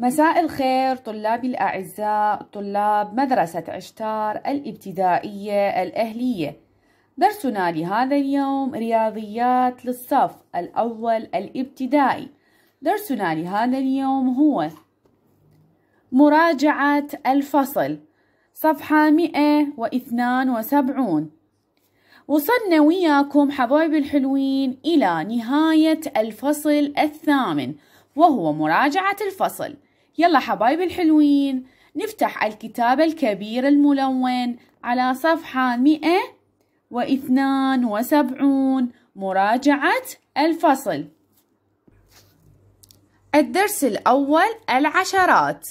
مساء الخير طلابي الأعزاء طلاب مدرسة عشتار الابتدائية الأهلية درسنا لهذا اليوم رياضيات للصف الأول الابتدائي درسنا لهذا اليوم هو مراجعة الفصل صفحة 172 وصلنا وياكم حبايبي الحلوين إلى نهاية الفصل الثامن وهو مراجعة الفصل يلا حبايبي الحلوين نفتح الكتاب الكبير الملون على صفحة 172 مراجعة الفصل الدرس الأول العشرات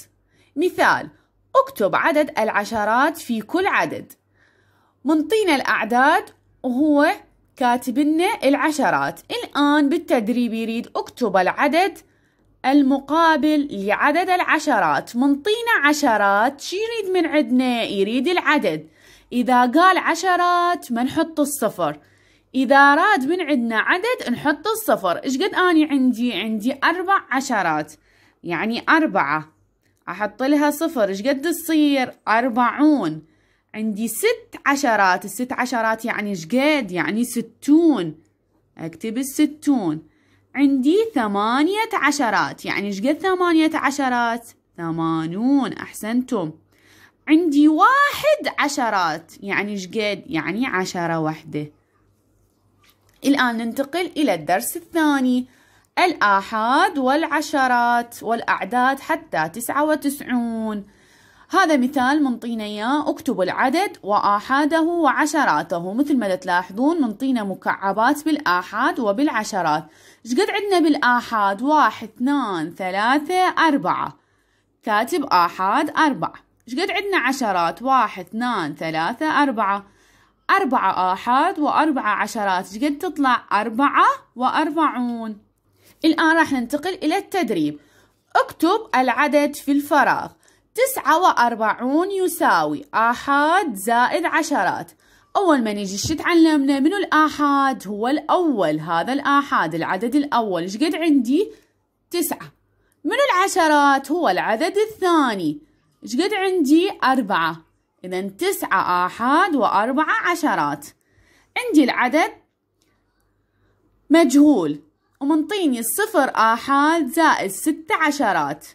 مثال اكتب عدد العشرات في كل عدد منطينا الأعداد وهو كاتب لنا العشرات الآن بالتدريب يريد اكتب العدد المقابل لعدد العشرات منطينا عشرات شي يريد من عندنا يريد العدد إذا قال عشرات ما نحط الصفر إذا راد من عندنا عدد نحط الصفر إيش قد أني عندي عندي أربع عشرات يعني أربعة أحط لها صفر إيش قد تصير أربعون عندي ست عشرات الست عشرات يعني إيش قد يعني ستون أكتب الستون عندي ثمانية عشرات يعني شقد ثمانية عشرات ثمانون أحسنتم عندي واحد عشرات يعني شقد يعني عشرة وحدة الآن ننتقل إلى الدرس الثاني الآحاد والعشرات والأعداد حتى تسعة وتسعون هذا مثال منطينا إياه اكتبوا العدد وآحاده وعشراته مثل ما تلاحظون منطينا مكعبات بالآحاد وبالعشرات شقد عندنا بالآحاد واحد اثنان ثلاثة أربعة كاتب آحاد أربعة شقد عندنا عشرات واحد اثنان ثلاثة أربعة أربعة آحاد وأربعة عشرات شقد تطلع أربعة وأربعون الآن راح ننتقل إلى التدريب اكتب العدد في الفراغ تسعة وأربعون يساوي آحاد زائد عشرات أول ما نجي شو تعلمنا منو الآحاد هو الأول هذا الآحاد العدد الأول إيش قد عندي تسعة منو العشرات هو العدد الثاني إيش قد عندي أربعة إذا تسعة آحاد وأربعة عشرات عندي العدد مجهول ومنطيني الصفر آحاد زائد ست عشرات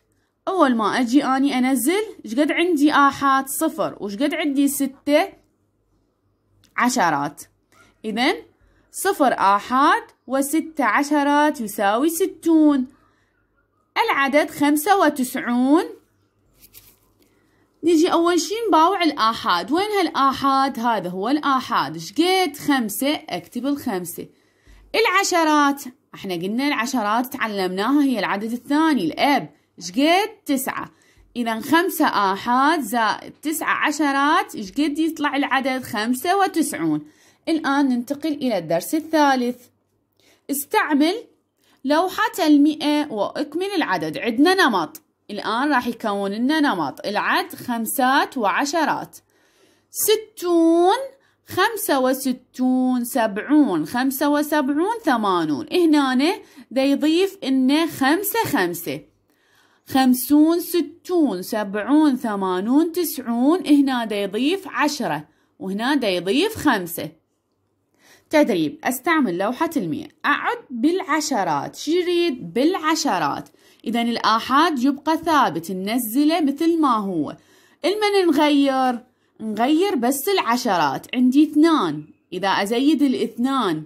اول ما اجي اني انزل شقد عندي احات صفر وشقد عندي ستة عشرات اذا صفر احاد وستة عشرات يساوي ستون العدد خمسة وتسعون نجي أول شي نباوع الآحاد وين هالآحاد هذا هو الآحاد شقيت خمسة أكتب الخمسة العشرات احنا قلنا العشرات تعلمناها هي العدد الثاني الأب شقد تسعة إذا خمسة آحاد زائد تسعة عشرات شقد يطلع العدد خمسة وتسعون الآن ننتقل إلى الدرس الثالث استعمل لوحة المئة وأكمل العدد عندنا نمط الآن راح يكون لنا نمط العد خمسات وعشرات ستون خمسة وستون سبعون خمسة وسبعون ثمانون هنا دا يضيف إنه خمسة خمسة خمسون ستون سبعون ثمانون تسعون هنا دا يضيف عشرة وهنا دا يضيف خمسة تدريب استعمل لوحة المئة أعد بالعشرات شريد بالعشرات إذا الآحاد يبقى ثابت ننزله مثل ما هو المن نغير نغير بس العشرات عندي اثنان إذا أزيد الاثنان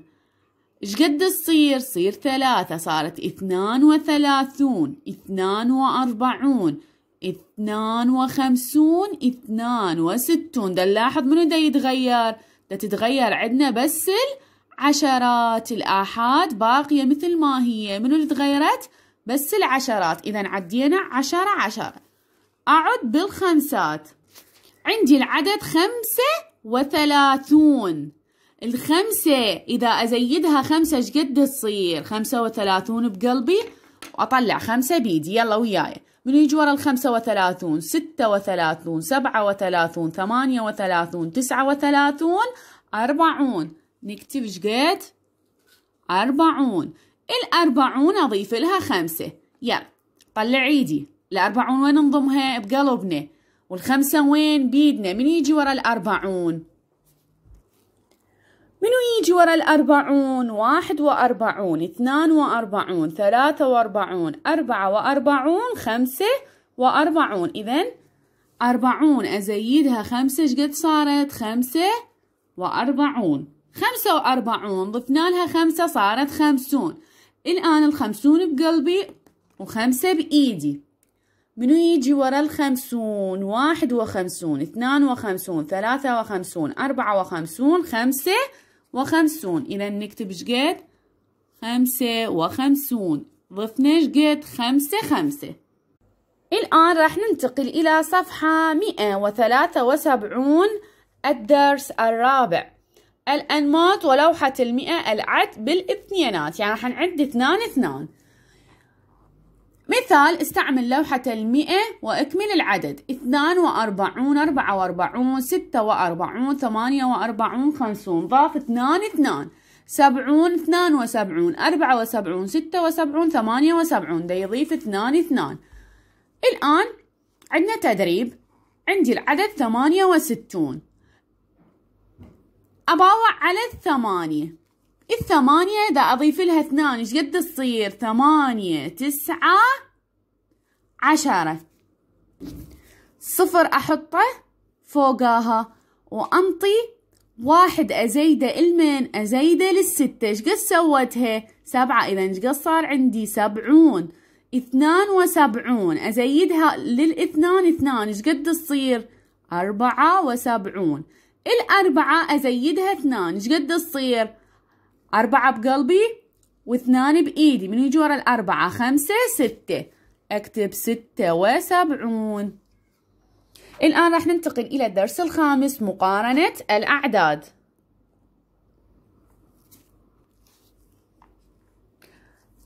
إيش قد تصير؟ صير ثلاثة صارت اثنان وثلاثون اثنان وأربعون اثنان وخمسون اثنان وستون دا نلاحظ منو دا يتغير؟ دا تتغير عندنا بس العشرات الآحاد باقية مثل ما هي منو اللي تغيرت؟ بس العشرات إذا عدينا عشرة عشرة أعد بالخمسات عندي العدد خمسة وثلاثون الخمسة إذا أزيدها خمسة شقد تصير خمسة وثلاثون بقلبي وأطلع خمسة بيدي يلا وياي من يجي ورا الخمسة وثلاثون ستة وثلاثون سبعة وثلاثون ثمانية وثلاثون تسعة وثلاثون أربعون نكتب شقد أربعون الأربعون أضيف لها خمسة يلا طلع ايدي الأربعون وين نضمها بقلبنا والخمسة وين بيدنا من يجي ورا الأربعون منو يجي ورا الأربعون واحد وأربعون اثنان وأربعون ثلاثة وأربعون أربعة وأربعون خمسة وأربعون إذا أربعون أزيدها خمسة شقد صارت خمسة وأربعون خمسة وأربعون ضفنا لها خمسة صارت خمسون الآن الخمسون بقلبي وخمسة بإيدي منو يجي ورا الخمسون واحد وخمسون اثنان وخمسون ثلاثة وخمسون أربعة وخمسون خمسة وخمسون إذا نكتب شقد خمسة وخمسون ضفنا شقد خمسة خمسة الآن راح ننتقل إلى صفحة مئة وثلاثة وسبعون الدرس الرابع الأنماط ولوحة المئة العد بالاثنينات يعني راح نعد اثنان اثنان مثال استعمل لوحة المئة واكمل العدد اثنان واربعون اربعة واربعون ستة واربعون ثمانية واربعون خمسون ضاف اثنان اثنان سبعون اثنان وسبعون اربعة وسبعون ستة وسبعون ثمانية وسبعون دا يضيف اثنان اثنان الآن عندنا تدريب عندي العدد ثمانية وستون أباوع على الثمانية الثمانية إذا أضيف لها اثنان إيش قد تصير ثمانية تسعة عشرة صفر أحطه فوقاها وأنطي واحد أزيده المين أزيده للستة إيش قد سوتها سبعة إذا إيش قد صار عندي سبعون اثنان وسبعون أزيدها للاثنان اثنان إيش قد تصير أربعة وسبعون الأربعة أزيدها اثنان إيش قد تصير أربعة بقلبي واثنان بإيدي من يجي ورا الأربعة خمسة ستة أكتب ستة وسبعون الآن راح ننتقل إلى الدرس الخامس مقارنة الأعداد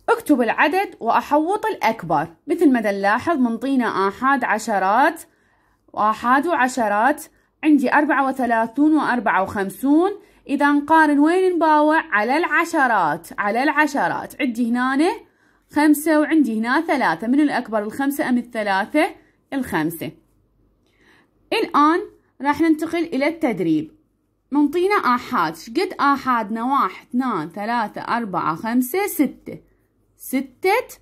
اكتب العدد وأحوط الأكبر مثل ما نلاحظ منطينا آحاد عشرات وآحاد وعشرات عندي أربعة وثلاثون وأربعة وخمسون إذا نقارن وين نباوع على العشرات على العشرات عندي هنا خمسة وعندي هنا ثلاثة من الأكبر الخمسة أم الثلاثة الخمسة الآن راح ننتقل إلى التدريب منطينا آحاد شقد آحادنا واحد اثنان ثلاثة أربعة خمسة ستة ستة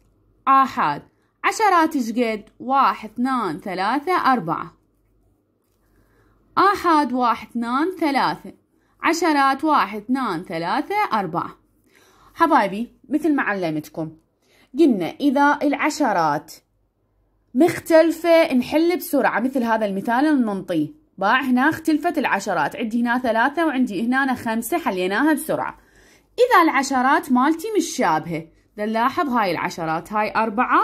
آحاد عشرات شقد واحد اثنان ثلاثة أربعة آحاد واحد اثنان ثلاثة عشرات واحد اثنان ثلاثة أربعة حبايبي مثل ما علمتكم قلنا إذا العشرات مختلفة نحل بسرعة مثل هذا المثال اللي ننطيه باع هنا اختلفت العشرات عندي هنا ثلاثة وعندي هنا خمسة حليناها بسرعة إذا العشرات مالتي مش شابهة نلاحظ هاي العشرات هاي أربعة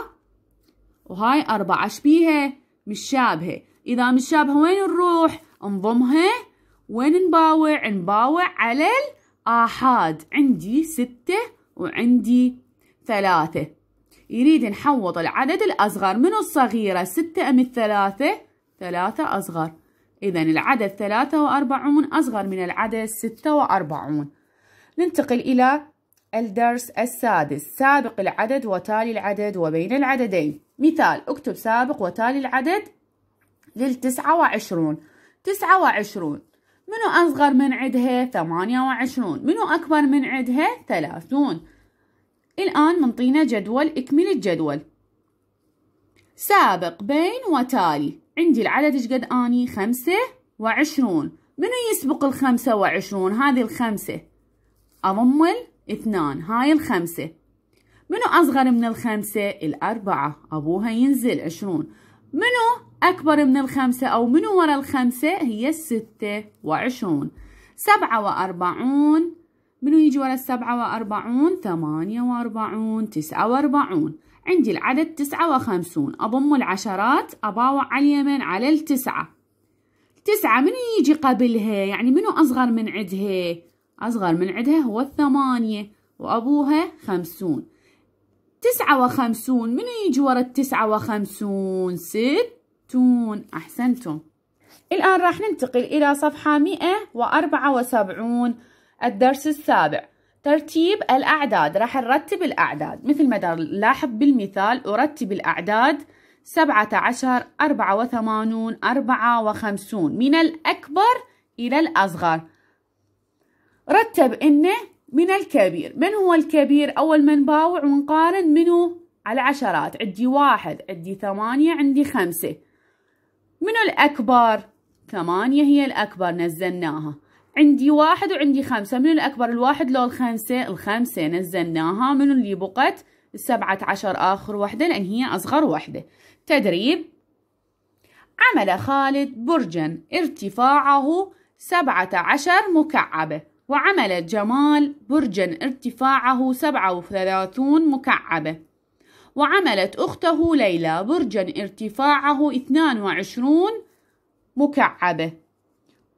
وهاي أربعة شبيهة مش شابهة إذا مش شابهة وين نروح نضمها وين نباوع نباوع على الآحاد عندي ستة وعندي ثلاثة يريد نحوط العدد الأصغر من الصغيرة ستة أم الثلاثة ثلاثة أصغر إذا العدد ثلاثة وأربعون أصغر من العدد ستة وأربعون ننتقل إلى الدرس السادس سابق العدد وتالي العدد وبين العددين مثال اكتب سابق وتالي العدد للتسعة وعشرون تسعة وعشرون منو أصغر من عدها؟ ثمانية وعشرون منو أكبر من عدها؟ ثلاثون الآن منطينا جدول اكمل الجدول سابق بين وتالي عندي العدد ايش قد اني خمسة وعشرون منو يسبق الخمسة وعشرون هذه الخمسة اضمل اثنان هاي الخمسة منو اصغر من الخمسة الاربعة ابوها ينزل عشرون منو أكبر من الخمسة أو من ورا الخمسة هي الستة وعشرون سبعة وأربعون منو يجي ورا السبعة وأربعون ثمانية وأربعون تسعة وأربعون عندي العدد تسعة وخمسون أضم العشرات أباوع على اليمين على التسعة تسعة منو يجي قبلها يعني منو أصغر من عدها أصغر من عدها هو الثمانية وأبوها خمسون تسعة وخمسون منو يجي ورا التسعة وخمسون ست ستون أحسنتم الآن راح ننتقل إلى صفحة 174 الدرس السابع ترتيب الأعداد راح نرتب الأعداد مثل ما لاحظ بالمثال أرتب الأعداد سبعة عشر أربعة وثمانون أربعة وخمسون من الأكبر إلى الأصغر رتب إنه من الكبير من هو الكبير أول من باوع ونقارن منه على عشرات عندي واحد عندي ثمانية عندي خمسة منو الأكبر؟ ثمانية هي الأكبر نزلناها عندي واحد وعندي خمسة منو الأكبر الواحد لو الخمسة الخمسة نزلناها منو اللي بقت السبعة عشر آخر وحدة لأن هي أصغر وحدة تدريب عمل خالد برجا ارتفاعه سبعة عشر مكعبة وعمل جمال برجا ارتفاعه سبعة وثلاثون مكعبة وعملت أخته ليلى برجا ارتفاعه 22 مكعبة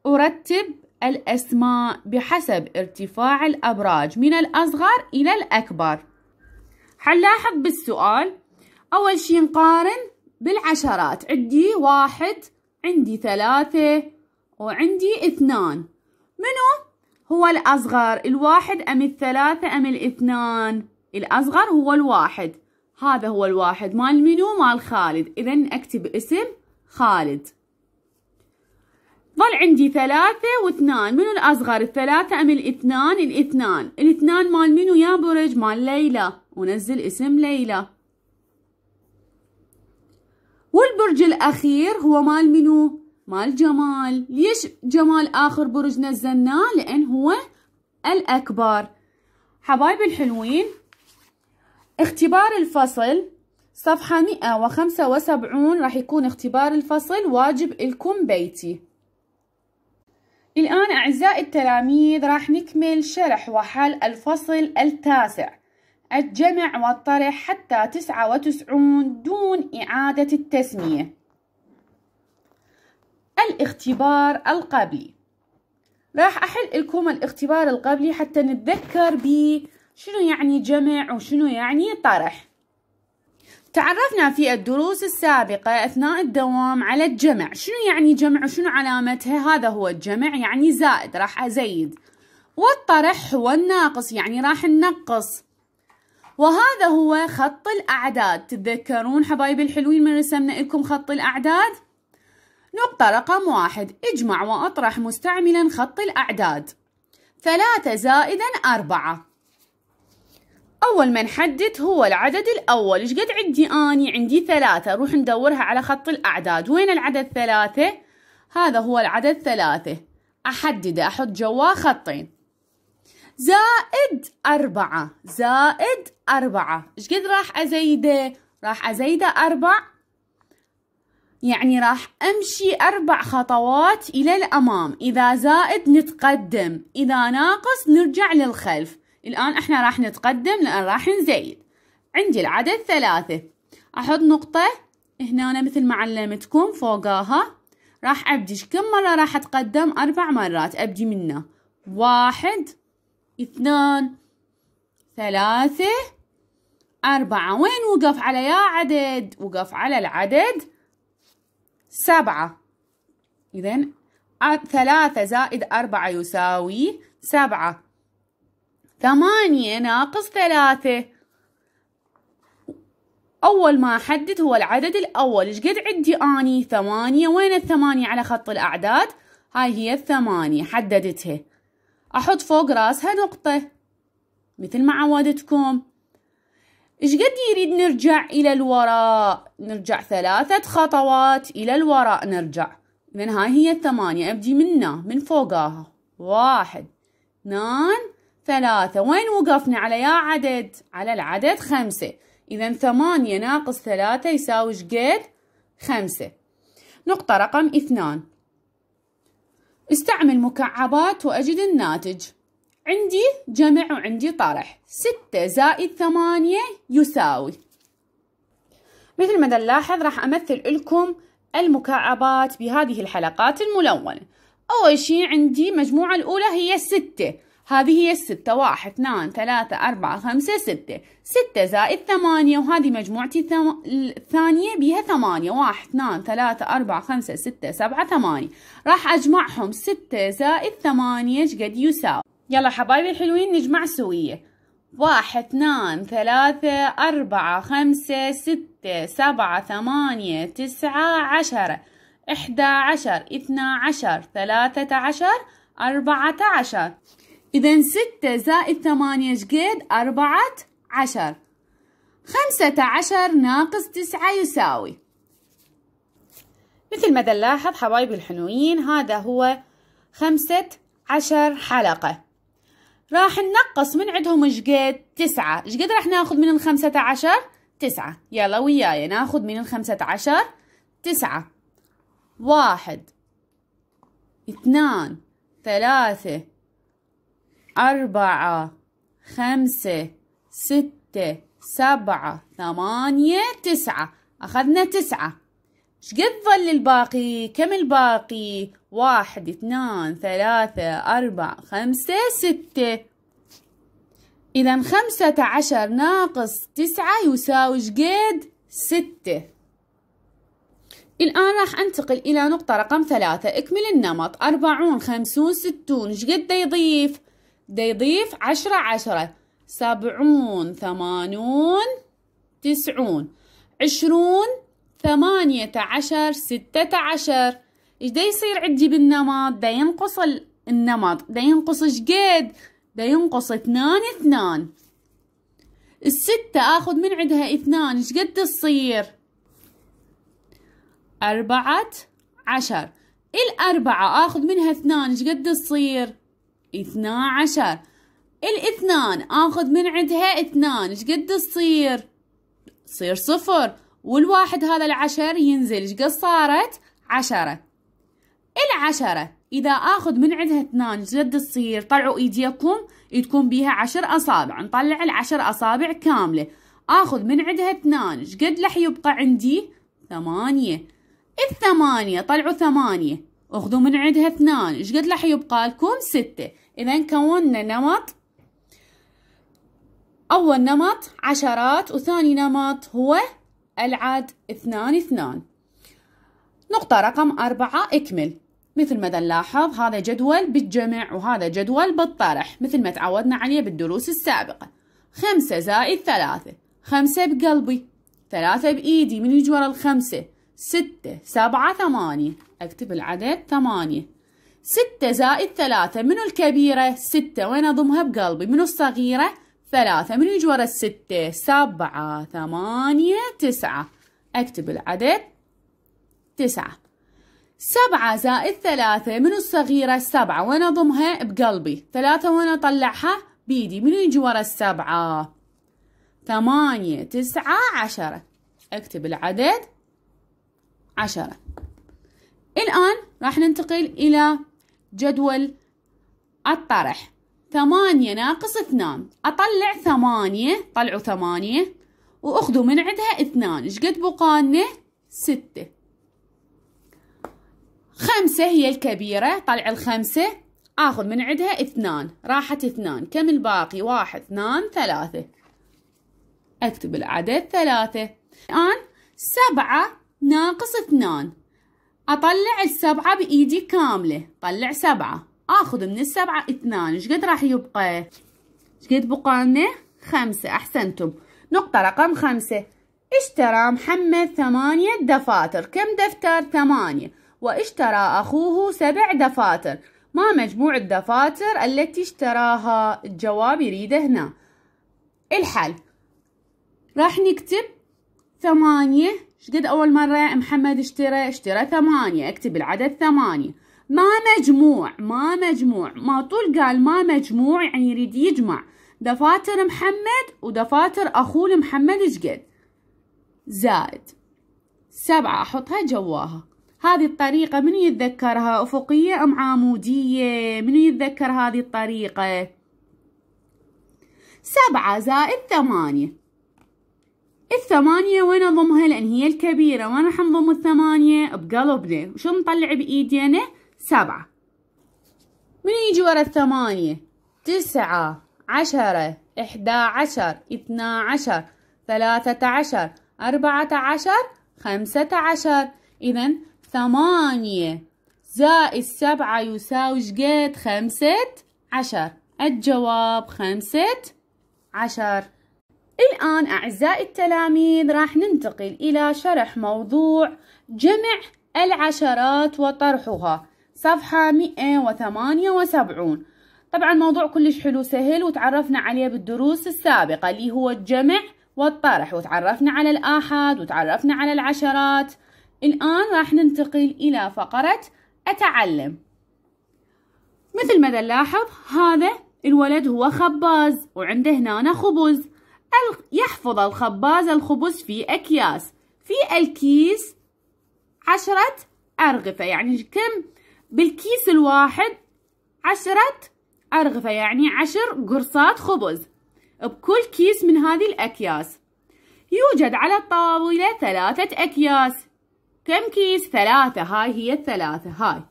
أرتب الأسماء بحسب ارتفاع الأبراج من الأصغر إلى الأكبر حنلاحظ بالسؤال أول شي نقارن بالعشرات عندي واحد عندي ثلاثة وعندي اثنان منو هو الأصغر الواحد أم الثلاثة أم الاثنان الأصغر هو الواحد هذا هو الواحد مال منو مال خالد اذا اكتب اسم خالد ظل عندي ثلاثة واثنان منو الأصغر الثلاثة أم الاثنان الاثنان الاثنان مال منو يا برج مال ليلى ونزل اسم ليلى والبرج الأخير هو مال منو مال جمال ليش جمال آخر برج نزلناه لأن هو الأكبر حبايبي الحلوين اختبار الفصل صفحة 175 راح يكون اختبار الفصل واجب لكم بيتي الآن أعزائي التلاميذ راح نكمل شرح وحل الفصل التاسع الجمع والطرح حتى 99 دون إعادة التسمية الاختبار القبلي راح أحل لكم الاختبار القبلي حتى نتذكر بيه شنو يعني جمع وشنو يعني طرح تعرفنا في الدروس السابقة أثناء الدوام على الجمع شنو يعني جمع وشنو علامتها هذا هو الجمع يعني زائد راح أزيد والطرح هو الناقص يعني راح ننقص وهذا هو خط الأعداد تتذكرون حبايبي الحلوين من رسمنا لكم خط الأعداد نقطة رقم واحد اجمع وأطرح مستعملا خط الأعداد ثلاثة زائدا أربعة أول ما نحدد هو العدد الأول إيش قد عندي أني عندي ثلاثة روح ندورها على خط الأعداد وين العدد ثلاثة هذا هو العدد ثلاثة أحدده أحط جواه خطين زائد أربعة زائد أربعة إيش قد راح أزيده راح أزيده أربع يعني راح أمشي أربع خطوات إلى الأمام إذا زائد نتقدم إذا ناقص نرجع للخلف الآن احنا راح نتقدم لأن راح نزيد عندي العدد ثلاثة أحط نقطة هنا مثل ما علمتكم فوقاها راح أبدي كم مرة راح أتقدم أربع مرات أبدي منه واحد اثنان ثلاثة أربعة وين وقف على يا عدد وقف على العدد سبعة إذا ثلاثة زائد أربعة يساوي سبعة ثمانية ناقص ثلاثة أول ما أحدد هو العدد الأول إيش قد عندي أني ثمانية وين الثمانية على خط الأعداد هاي هي الثمانية حددتها أحط فوق راسها نقطة مثل ما عودتكم إيش قد يريد نرجع إلى الوراء نرجع ثلاثة خطوات إلى الوراء نرجع إذن هاي هي الثمانية أبدي منها من فوقها واحد اثنان ثلاثة وين وقفنا على يا عدد على العدد خمسة إذا ثمانية ناقص ثلاثة يساوي شقد خمسة نقطة رقم اثنان استعمل مكعبات وأجد الناتج عندي جمع وعندي طرح ستة زائد ثمانية يساوي مثل ما نلاحظ راح أمثل لكم المكعبات بهذه الحلقات الملونة أول شيء عندي مجموعة الأولى هي ستة هذه هي الستة واحد اثنان ثلاثة أربعة خمسة ستة ستة زائد ثمانية وهذه مجموعتي الثم... الثانية بها ثمانية واحد اثنان ثلاثة أربعة خمسة ستة سبعة ثمانية راح أجمعهم ستة زائد ثمانية ايش قد يساوي يلا حبايبي الحلوين نجمع سوية واحد اثنان ثلاثة أربعة خمسة ستة سبعة ثمانية تسعة عشرة إحدى عشر اثنا عشر ثلاثة عشر أربعة عشر إذا ستة زائد ثمانية شقد أربعة عشر خمسة عشر ناقص تسعة يساوي مثل ما نلاحظ حبايبي الحنوين هذا هو خمسة عشر حلقة راح ننقص من عندهم شقد تسعة شقد راح ناخذ من الخمسة عشر تسعة يلا وياي ناخذ من الخمسة عشر تسعة واحد اثنان ثلاثة أربعة خمسة ستة سبعة ثمانية تسعة أخذنا تسعة شقد ظل الباقي كم الباقي واحد اثنان ثلاثة أربعة خمسة ستة إذا خمسة عشر ناقص تسعة يساوي شقد ستة الآن راح أنتقل إلى نقطة رقم ثلاثة اكمل النمط أربعون خمسون ستون شقد يضيف دا يضيف عشرة عشرة سبعون ثمانون تسعون عشرون ثمانية عشر ستة عشر إيش دا يصير عندي بالنمط دا ينقص النمط دا ينقص شقد دا ينقص اثنان اثنان الستة آخذ من عندها اثنان شقد تصير أربعة عشر الأربعة آخذ منها اثنان شقد تصير اثنا عشر الاثنان اخذ من عندها اثنان ايش قد تصير تصير صفر والواحد هذا العشر ينزل ايش قد صارت عشرة العشرة إذا آخذ من عندها اثنان ايش قد تصير طلعوا إيديكم تكون بيها عشر أصابع نطلع العشر أصابع كاملة آخذ من عندها اثنان ايش قد لح يبقى عندي ثمانية الثمانية طلعوا ثمانية اخذوا من عندها اثنان ايش قد راح يبقى لكم ستة اذا كوننا نمط اول نمط عشرات وثاني نمط هو العد اثنان اثنان نقطة رقم أربعة اكمل مثل ما نلاحظ هذا جدول بالجمع وهذا جدول بالطرح مثل ما تعودنا عليه بالدروس السابقة خمسة زائد ثلاثة خمسة بقلبي ثلاثة بإيدي من يجي ورا الخمسة ستة سبعة ثمانية أكتب العدد ثمانية ستة زائد ثلاثة منو الكبيرة ستة وين أضمها بقلبي منو الصغيرة ثلاثة منو يجي ورا الستة سبعة ثمانية تسعة أكتب العدد تسعة سبعة زائد ثلاثة منو الصغيرة سبعة وين أضمها بقلبي ثلاثة وين أطلعها بيدي منو يجي ورا السبعة ثمانية تسعة عشرة أكتب العدد عشرة الآن راح ننتقل إلى جدول الطرح ثمانية ناقص اثنان أطلع ثمانية طلعوا ثمانية وأخذوا من عندها اثنان إيش قد بقالنا ستة خمسة هي الكبيرة طلع الخمسة آخذ من عندها اثنان راحت اثنان كم الباقي واحد اثنان ثلاثة أكتب العدد ثلاثة الآن سبعة ناقص اثنان أطلع السبعة بإيدي كاملة طلع سبعة آخذ من السبعة اثنان إيش قد راح يبقى إيش بقى لنا خمسة أحسنتم نقطة رقم خمسة اشترى محمد ثمانية دفاتر كم دفتر ثمانية واشترى أخوه سبع دفاتر ما مجموع الدفاتر التي اشتراها الجواب يريده هنا الحل راح نكتب ثمانية شقد أول مرة محمد اشترى اشترى ثمانية اكتب العدد ثمانية ما مجموع ما مجموع ما طول قال ما مجموع يعني يريد يجمع دفاتر محمد ودفاتر أخوه محمد شقد زائد سبعة أحطها جواها هذه الطريقة من يتذكرها أفقية أم عامودية من يتذكر هذه الطريقة سبعة زائد ثمانية الثمانية وين اضمها لان هي الكبيرة وانا حنضم الثمانية بقلبنا وشو نطلع بايدينا سبعة من يجي ورا الثمانية تسعة عشرة احدى عشر اثنا عشر ثلاثة عشر أربعة عشر خمسة عشر إذا ثمانية زائد سبعة يساوي شقد خمسة عشر الجواب خمسة عشر الآن أعزائي التلاميذ راح ننتقل إلى شرح موضوع جمع العشرات وطرحها صفحة 178 طبعا موضوع كلش حلو سهل وتعرفنا عليه بالدروس السابقة اللي هو الجمع والطرح وتعرفنا على الآحاد وتعرفنا على العشرات الآن راح ننتقل إلى فقرة أتعلم مثل ما نلاحظ هذا الولد هو خباز وعنده هنا خبز يحفظ الخباز الخبز في أكياس في الكيس عشرة أرغفة يعني كم بالكيس الواحد عشرة أرغفة يعني عشر قرصات خبز بكل كيس من هذه الأكياس يوجد على الطاولة ثلاثة أكياس كم كيس؟ ثلاثة هاي هي الثلاثة هاي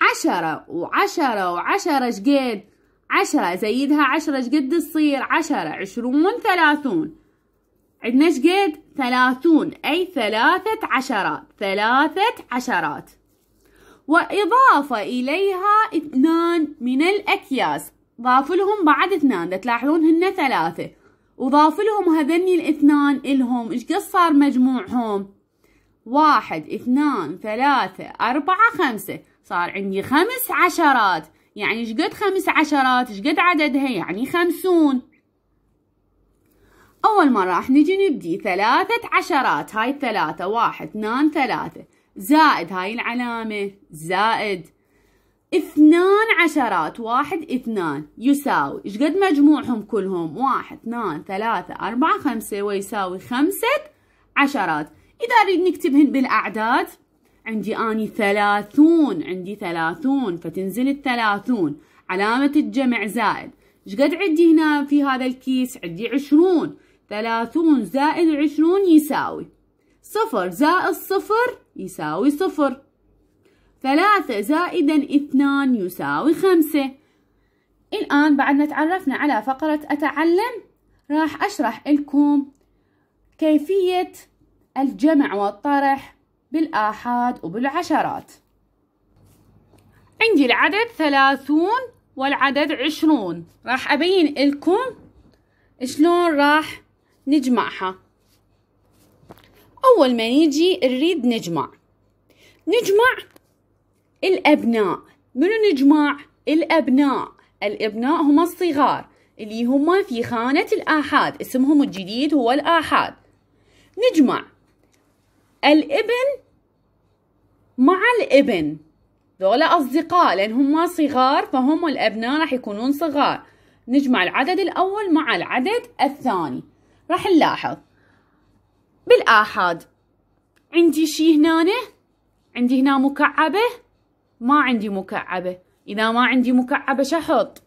عشرة وعشرة وعشرة شقد عشرة زيدها عشرة شقد تصير عشرة عشرون ثلاثون عندنا شقد ثلاثون أي ثلاثة عشرات ثلاثة عشرات وإضافة إليها اثنان من الأكياس ضاف لهم بعد اثنان تلاحظون هن ثلاثة وضاف لهم هذني الاثنان إلهم إيش قد صار مجموعهم واحد اثنان ثلاثة أربعة خمسة صار عندي خمس عشرات يعني شقد خمس عشرات شقد عددها يعني خمسون أول مرة راح نجي نبدي ثلاثة عشرات هاي الثلاثة واحد اثنان ثلاثة زائد هاي العلامة زائد اثنان عشرات واحد اثنان يساوي شقد مجموعهم كلهم واحد اثنان ثلاثة أربعة خمسة ويساوي خمسة عشرات إذا أريد نكتبهن بالأعداد عندي اني ثلاثون عندي ثلاثون فتنزل الثلاثون علامة الجمع زائد شقد عندي هنا في هذا الكيس عندي عشرون ثلاثون زائد عشرون يساوي صفر زائد صفر يساوي صفر ثلاثة زائدا اثنان يساوي خمسة الآن بعد ما تعرفنا على فقرة أتعلم راح أشرح لكم كيفية الجمع والطرح بالآحاد وبالعشرات عندي العدد ثلاثون والعدد عشرون راح أبين لكم شلون راح نجمعها أول ما نيجي نريد نجمع نجمع الأبناء منو نجمع؟ الأبناء الأبناء هم الصغار اللي هم في خانة الآحاد اسمهم الجديد هو الآحاد نجمع الابن مع الابن ذولا أصدقاء لأن هم صغار فهم الأبناء راح يكونون صغار نجمع العدد الأول مع العدد الثاني راح نلاحظ بالآحاد عندي شي هنا عندي هنا مكعبة ما عندي مكعبة إذا ما عندي مكعبة شحط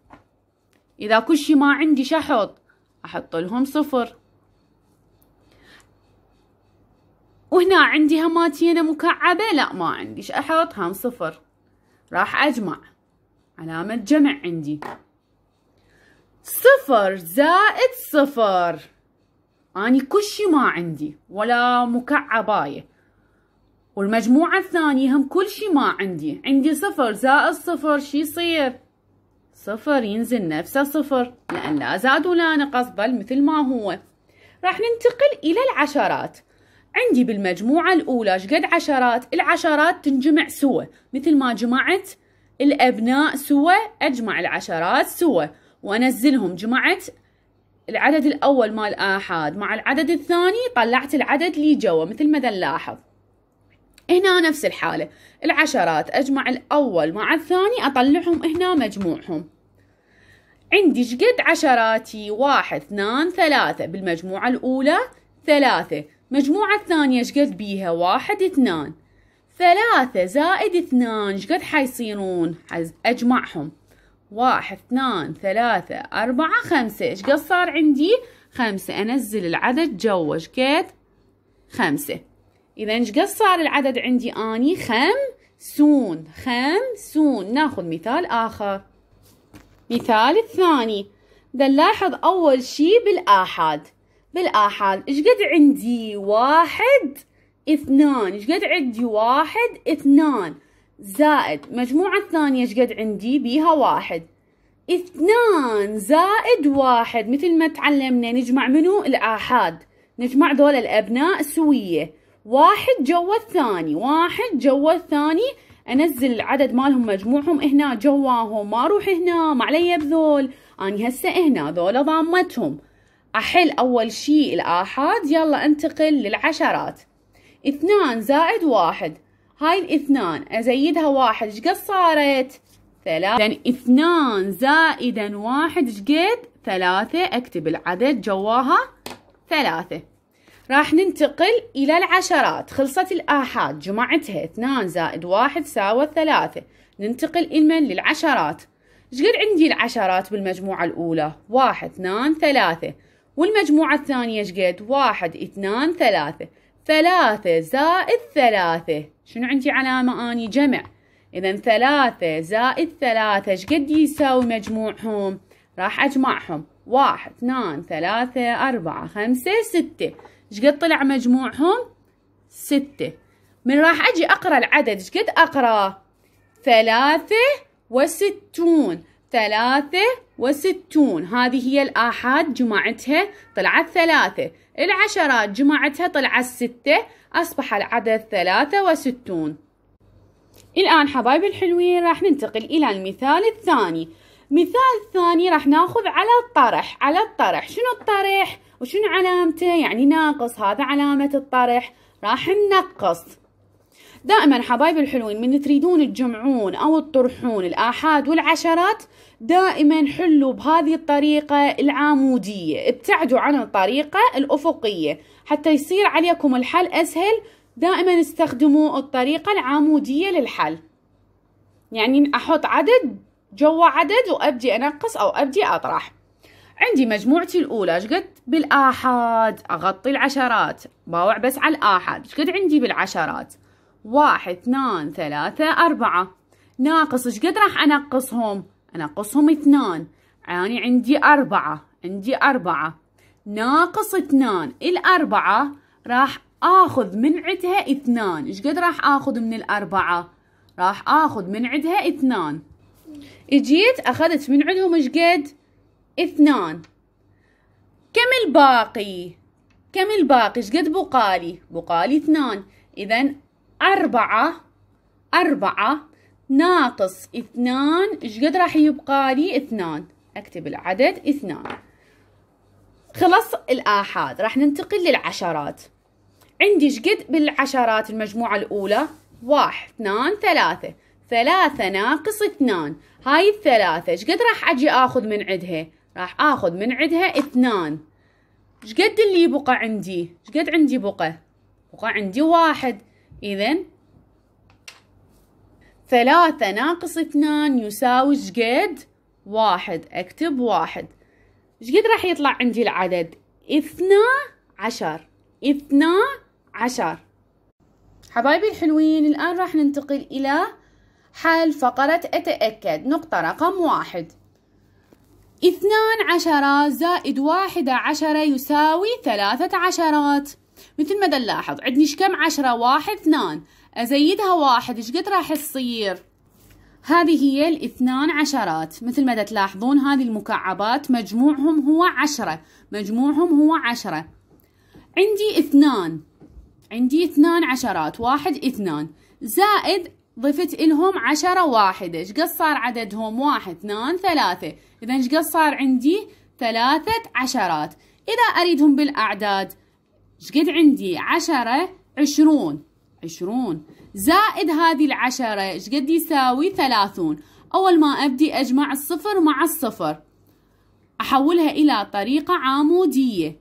إذا كل شي ما عندي شحط أحط لهم صفر وهنا عندي هماتينة مكعبة لا ما عنديش احط هام صفر راح اجمع علامة جمع عندي صفر زائد صفر اني كل شي ما عندي ولا مكعباية والمجموعة الثانية هم كل شي ما عندي عندي صفر زائد صفر شي يصير صفر ينزل نفسه صفر لأن لا زاد ولا نقص بل مثل ما هو راح ننتقل إلى العشرات عندي بالمجموعة الأولى شقد عشرات العشرات تنجمع سوا مثل ما جمعت الأبناء سوا أجمع العشرات سوا وأنزلهم جمعت العدد الأول مال آحاد مع العدد الثاني طلعت العدد اللي جوا مثل ما نلاحظ هنا نفس الحالة العشرات أجمع الأول مع الثاني أطلعهم هنا مجموعهم عندي شقد عشراتي واحد اثنان ثلاثة بالمجموعة الأولى ثلاثة مجموعة ثانية شقد بيها واحد اثنان ثلاثة زائد اثنان شقد حيصيرون حز أجمعهم واحد اثنان ثلاثة أربعة خمسة شقد صار عندي خمسة أنزل العدد جوا شقد خمسة إذا شقد صار العدد عندي أني خمسون خمسون ناخذ مثال آخر مثال الثاني ده نلاحظ أول شي بالآحاد بالآحاد إيش قد عندي واحد اثنان إيش قد عندي واحد اثنان زائد مجموعة ثانية إيش قد عندي بيها واحد اثنان زائد واحد مثل ما تعلمنا نجمع منو الآحاد نجمع دول الأبناء سوية واحد جوا الثاني واحد جوا الثاني انزل العدد مالهم مجموعهم هنا جواهم ما اروح هنا ما علي بذول اني هسه هنا ذولا ضامتهم أحل أول شي الآحاد يلا أنتقل للعشرات اثنان زائد واحد هاي الاثنان أزيدها واحد شقد صارت ثلاثة يعني اثنان زائدا واحد شقد ثلاثة أكتب العدد جواها ثلاثة راح ننتقل إلى العشرات خلصت الآحاد جمعتها اثنان زائد واحد ساوى ثلاثة ننتقل إلمن للعشرات شقد عندي العشرات بالمجموعة الأولى واحد اثنان ثلاثة والمجموعة الثانية شقد واحد اثنان ثلاثة ثلاثة زائد ثلاثة شنو عندي علامة أني جمع إذا ثلاثة زائد ثلاثة شقد يساوي مجموعهم راح أجمعهم واحد اثنان ثلاثة أربعة خمسة ستة شقد طلع مجموعهم ستة من راح أجي أقرأ العدد شقد أقرأ ثلاثة وستون ثلاثة وستون هذه هي الآحاد جمعتها طلعت ثلاثة العشرات جمعتها طلعت ستة أصبح العدد ثلاثة وستون الآن حبايب الحلوين راح ننتقل إلى المثال الثاني مثال ثاني راح ناخذ على الطرح على الطرح شنو الطرح وشنو علامته يعني ناقص هذا علامة الطرح راح ننقص دائما حبايب الحلوين من تريدون تجمعون أو تطرحون الآحاد والعشرات دائما حلوا بهذه الطريقة العامودية ابتعدوا عن الطريقة الأفقية حتى يصير عليكم الحل أسهل دائما استخدموا الطريقة العامودية للحل يعني أحط عدد جوا عدد وأبدي أنقص أو أبدي أطرح عندي مجموعتي الأولى شقد بالآحاد أغطي العشرات باوع بس على الآحاد شقد عندي بالعشرات واحد اثنان ثلاثة أربعة ناقص إيش قد راح أنقصهم أنقصهم اثنان يعني عندي أربعة عندي أربعة ناقص اثنان الأربعة راح آخذ من عدها اثنان إيش قد راح آخذ من الأربعة راح آخذ من عدها اثنان اجيت أخذت من عندهم إيش قد اثنان كم الباقي كم الباقي إيش قد بقالي بقالي اثنان إذا أربعة أربعة ناقص اثنان إيش قد راح يبقى لي اثنان أكتب العدد اثنان خلص الآحاد راح ننتقل للعشرات عندي إيش قد بالعشرات المجموعة الأولى واحد اثنان ثلاثة ثلاثة ناقص اثنان هاي الثلاثة إيش قد راح أجي آخذ من عدها راح آخذ من عدها اثنان إيش قد اللي بقى عندي إيش قد عندي بقى بقى عندي واحد إذا ثلاثة ناقص اثنان يساوي شقد واحد أكتب واحد شقد راح يطلع عندي العدد اثنا عشر اثنا عشر حبايبي الحلوين الآن راح ننتقل إلى حل فقرة أتأكد نقطة رقم واحد اثنان عشرة زائد واحدة عشرة يساوي ثلاثة عشرات مثل ما نلاحظ عندني كم عشرة واحد اثنان أزيدها واحد إيش قد راح تصير هذه هي الاثنان عشرات مثل ما تلاحظون هذه المكعبات مجموعهم هو عشرة مجموعهم هو عشرة عندي اثنان عندي اثنان عشرات واحد اثنان زائد ضفت إلهم عشرة واحدة إيش قد صار عددهم واحد اثنان ثلاثة إذا إيش قد صار عندي ثلاثة عشرات إذا أريدهم بالأعداد شقد عندي عشرة عشرون عشرون زائد هذه العشرة شقد يساوي ثلاثون أول ما أبدي أجمع الصفر مع الصفر أحولها إلى طريقة عمودية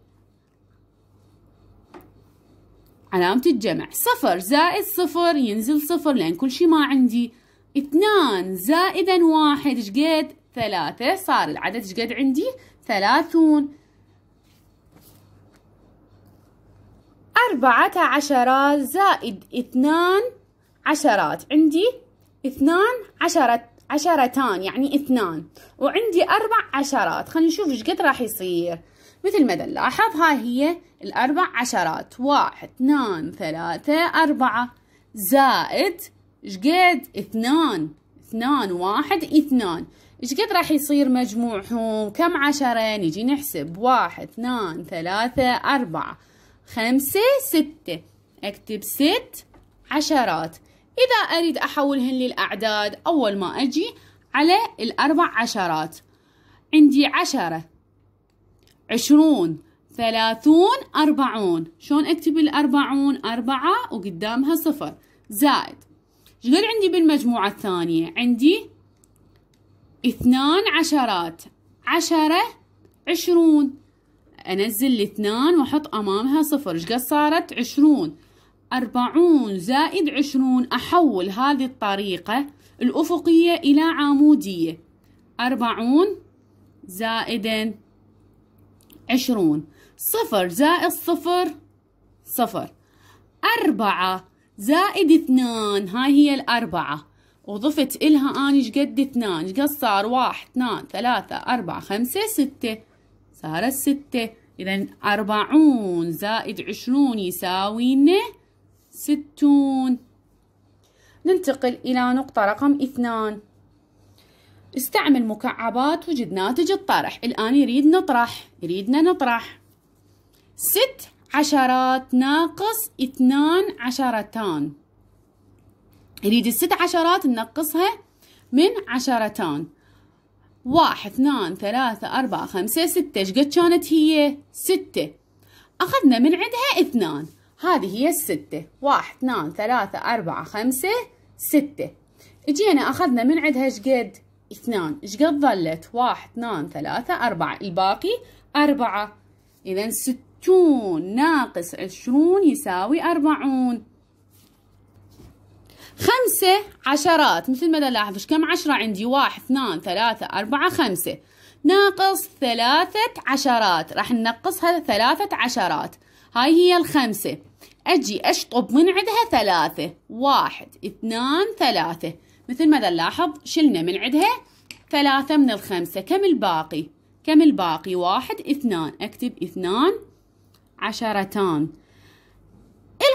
علامة الجمع صفر زائد صفر ينزل صفر لأن كل شي ما عندي اثنان زائدا واحد شقد ثلاثة صار العدد شقد عندي ثلاثون أربعة عشرات زائد اثنان عشرات عندي اثنان عشرة عشرتان يعني اثنان وعندي أربع عشرات خلينا نشوف ايش قد راح يصير مثل ما نلاحظ هاي هي الأربع عشرات واحد اثنان ثلاثة أربعة زائد إيش قد اثنان اثنان واحد اثنان إيش قد راح يصير مجموعهم كم عشرة نجي نحسب واحد اثنان ثلاثة أربعة خمسة ستة أكتب ست عشرات إذا أريد أحولهن للأعداد أول ما أجي على الأربع عشرات عندي عشرة عشرون ثلاثون أربعون شلون أكتب الأربعون أربعة وقدامها صفر زائد شغل عندي بالمجموعة الثانية عندي اثنان عشرات عشرة عشرون انزل الاثنان واحط امامها صفر ايش قد صارت عشرون أربعون زائد عشرون أحول هذه الطريقة الأفقية إلى عمودية أربعون زائدا عشرون صفر زائد صفر صفر أربعة زائد اثنان هاي هي الأربعة وضفت إلها اني شقد اثنان شقد صار واحد اثنان ثلاثة أربعة خمسة ستة صارت ستة إذا أربعون زائد عشرون يساوينا ستون ننتقل إلى نقطة رقم اثنان استعمل مكعبات وجد ناتج الطرح الآن يريد نطرح يريدنا نطرح ست عشرات ناقص اثنان عشرتان يريد الست عشرات ننقصها من عشرتان واحد اثنان ثلاثة أربعة خمسة ستة شقد كانت هي ستة أخذنا من عندها اثنان هذه هي الستة واحد اثنان ثلاثة أربعة خمسة ستة اجينا أخذنا من عندها شقد اثنان شقد ظلت واحد اثنان ثلاثة أربعة الباقي أربعة إذا ستون ناقص عشرون يساوي أربعون خمسة عشرات مثل ما نلاحظ كم عشرة عندي واحد اثنان ثلاثة أربعة خمسة ناقص ثلاثة عشرات راح ننقصها ثلاثة عشرات هاي هي الخمسة أجي أشطب من عندها ثلاثة واحد اثنان ثلاثة مثل ما نلاحظ شلنا من عندها ثلاثة من الخمسة كم الباقي؟ كم الباقي؟ واحد اثنان أكتب اثنان عشرتان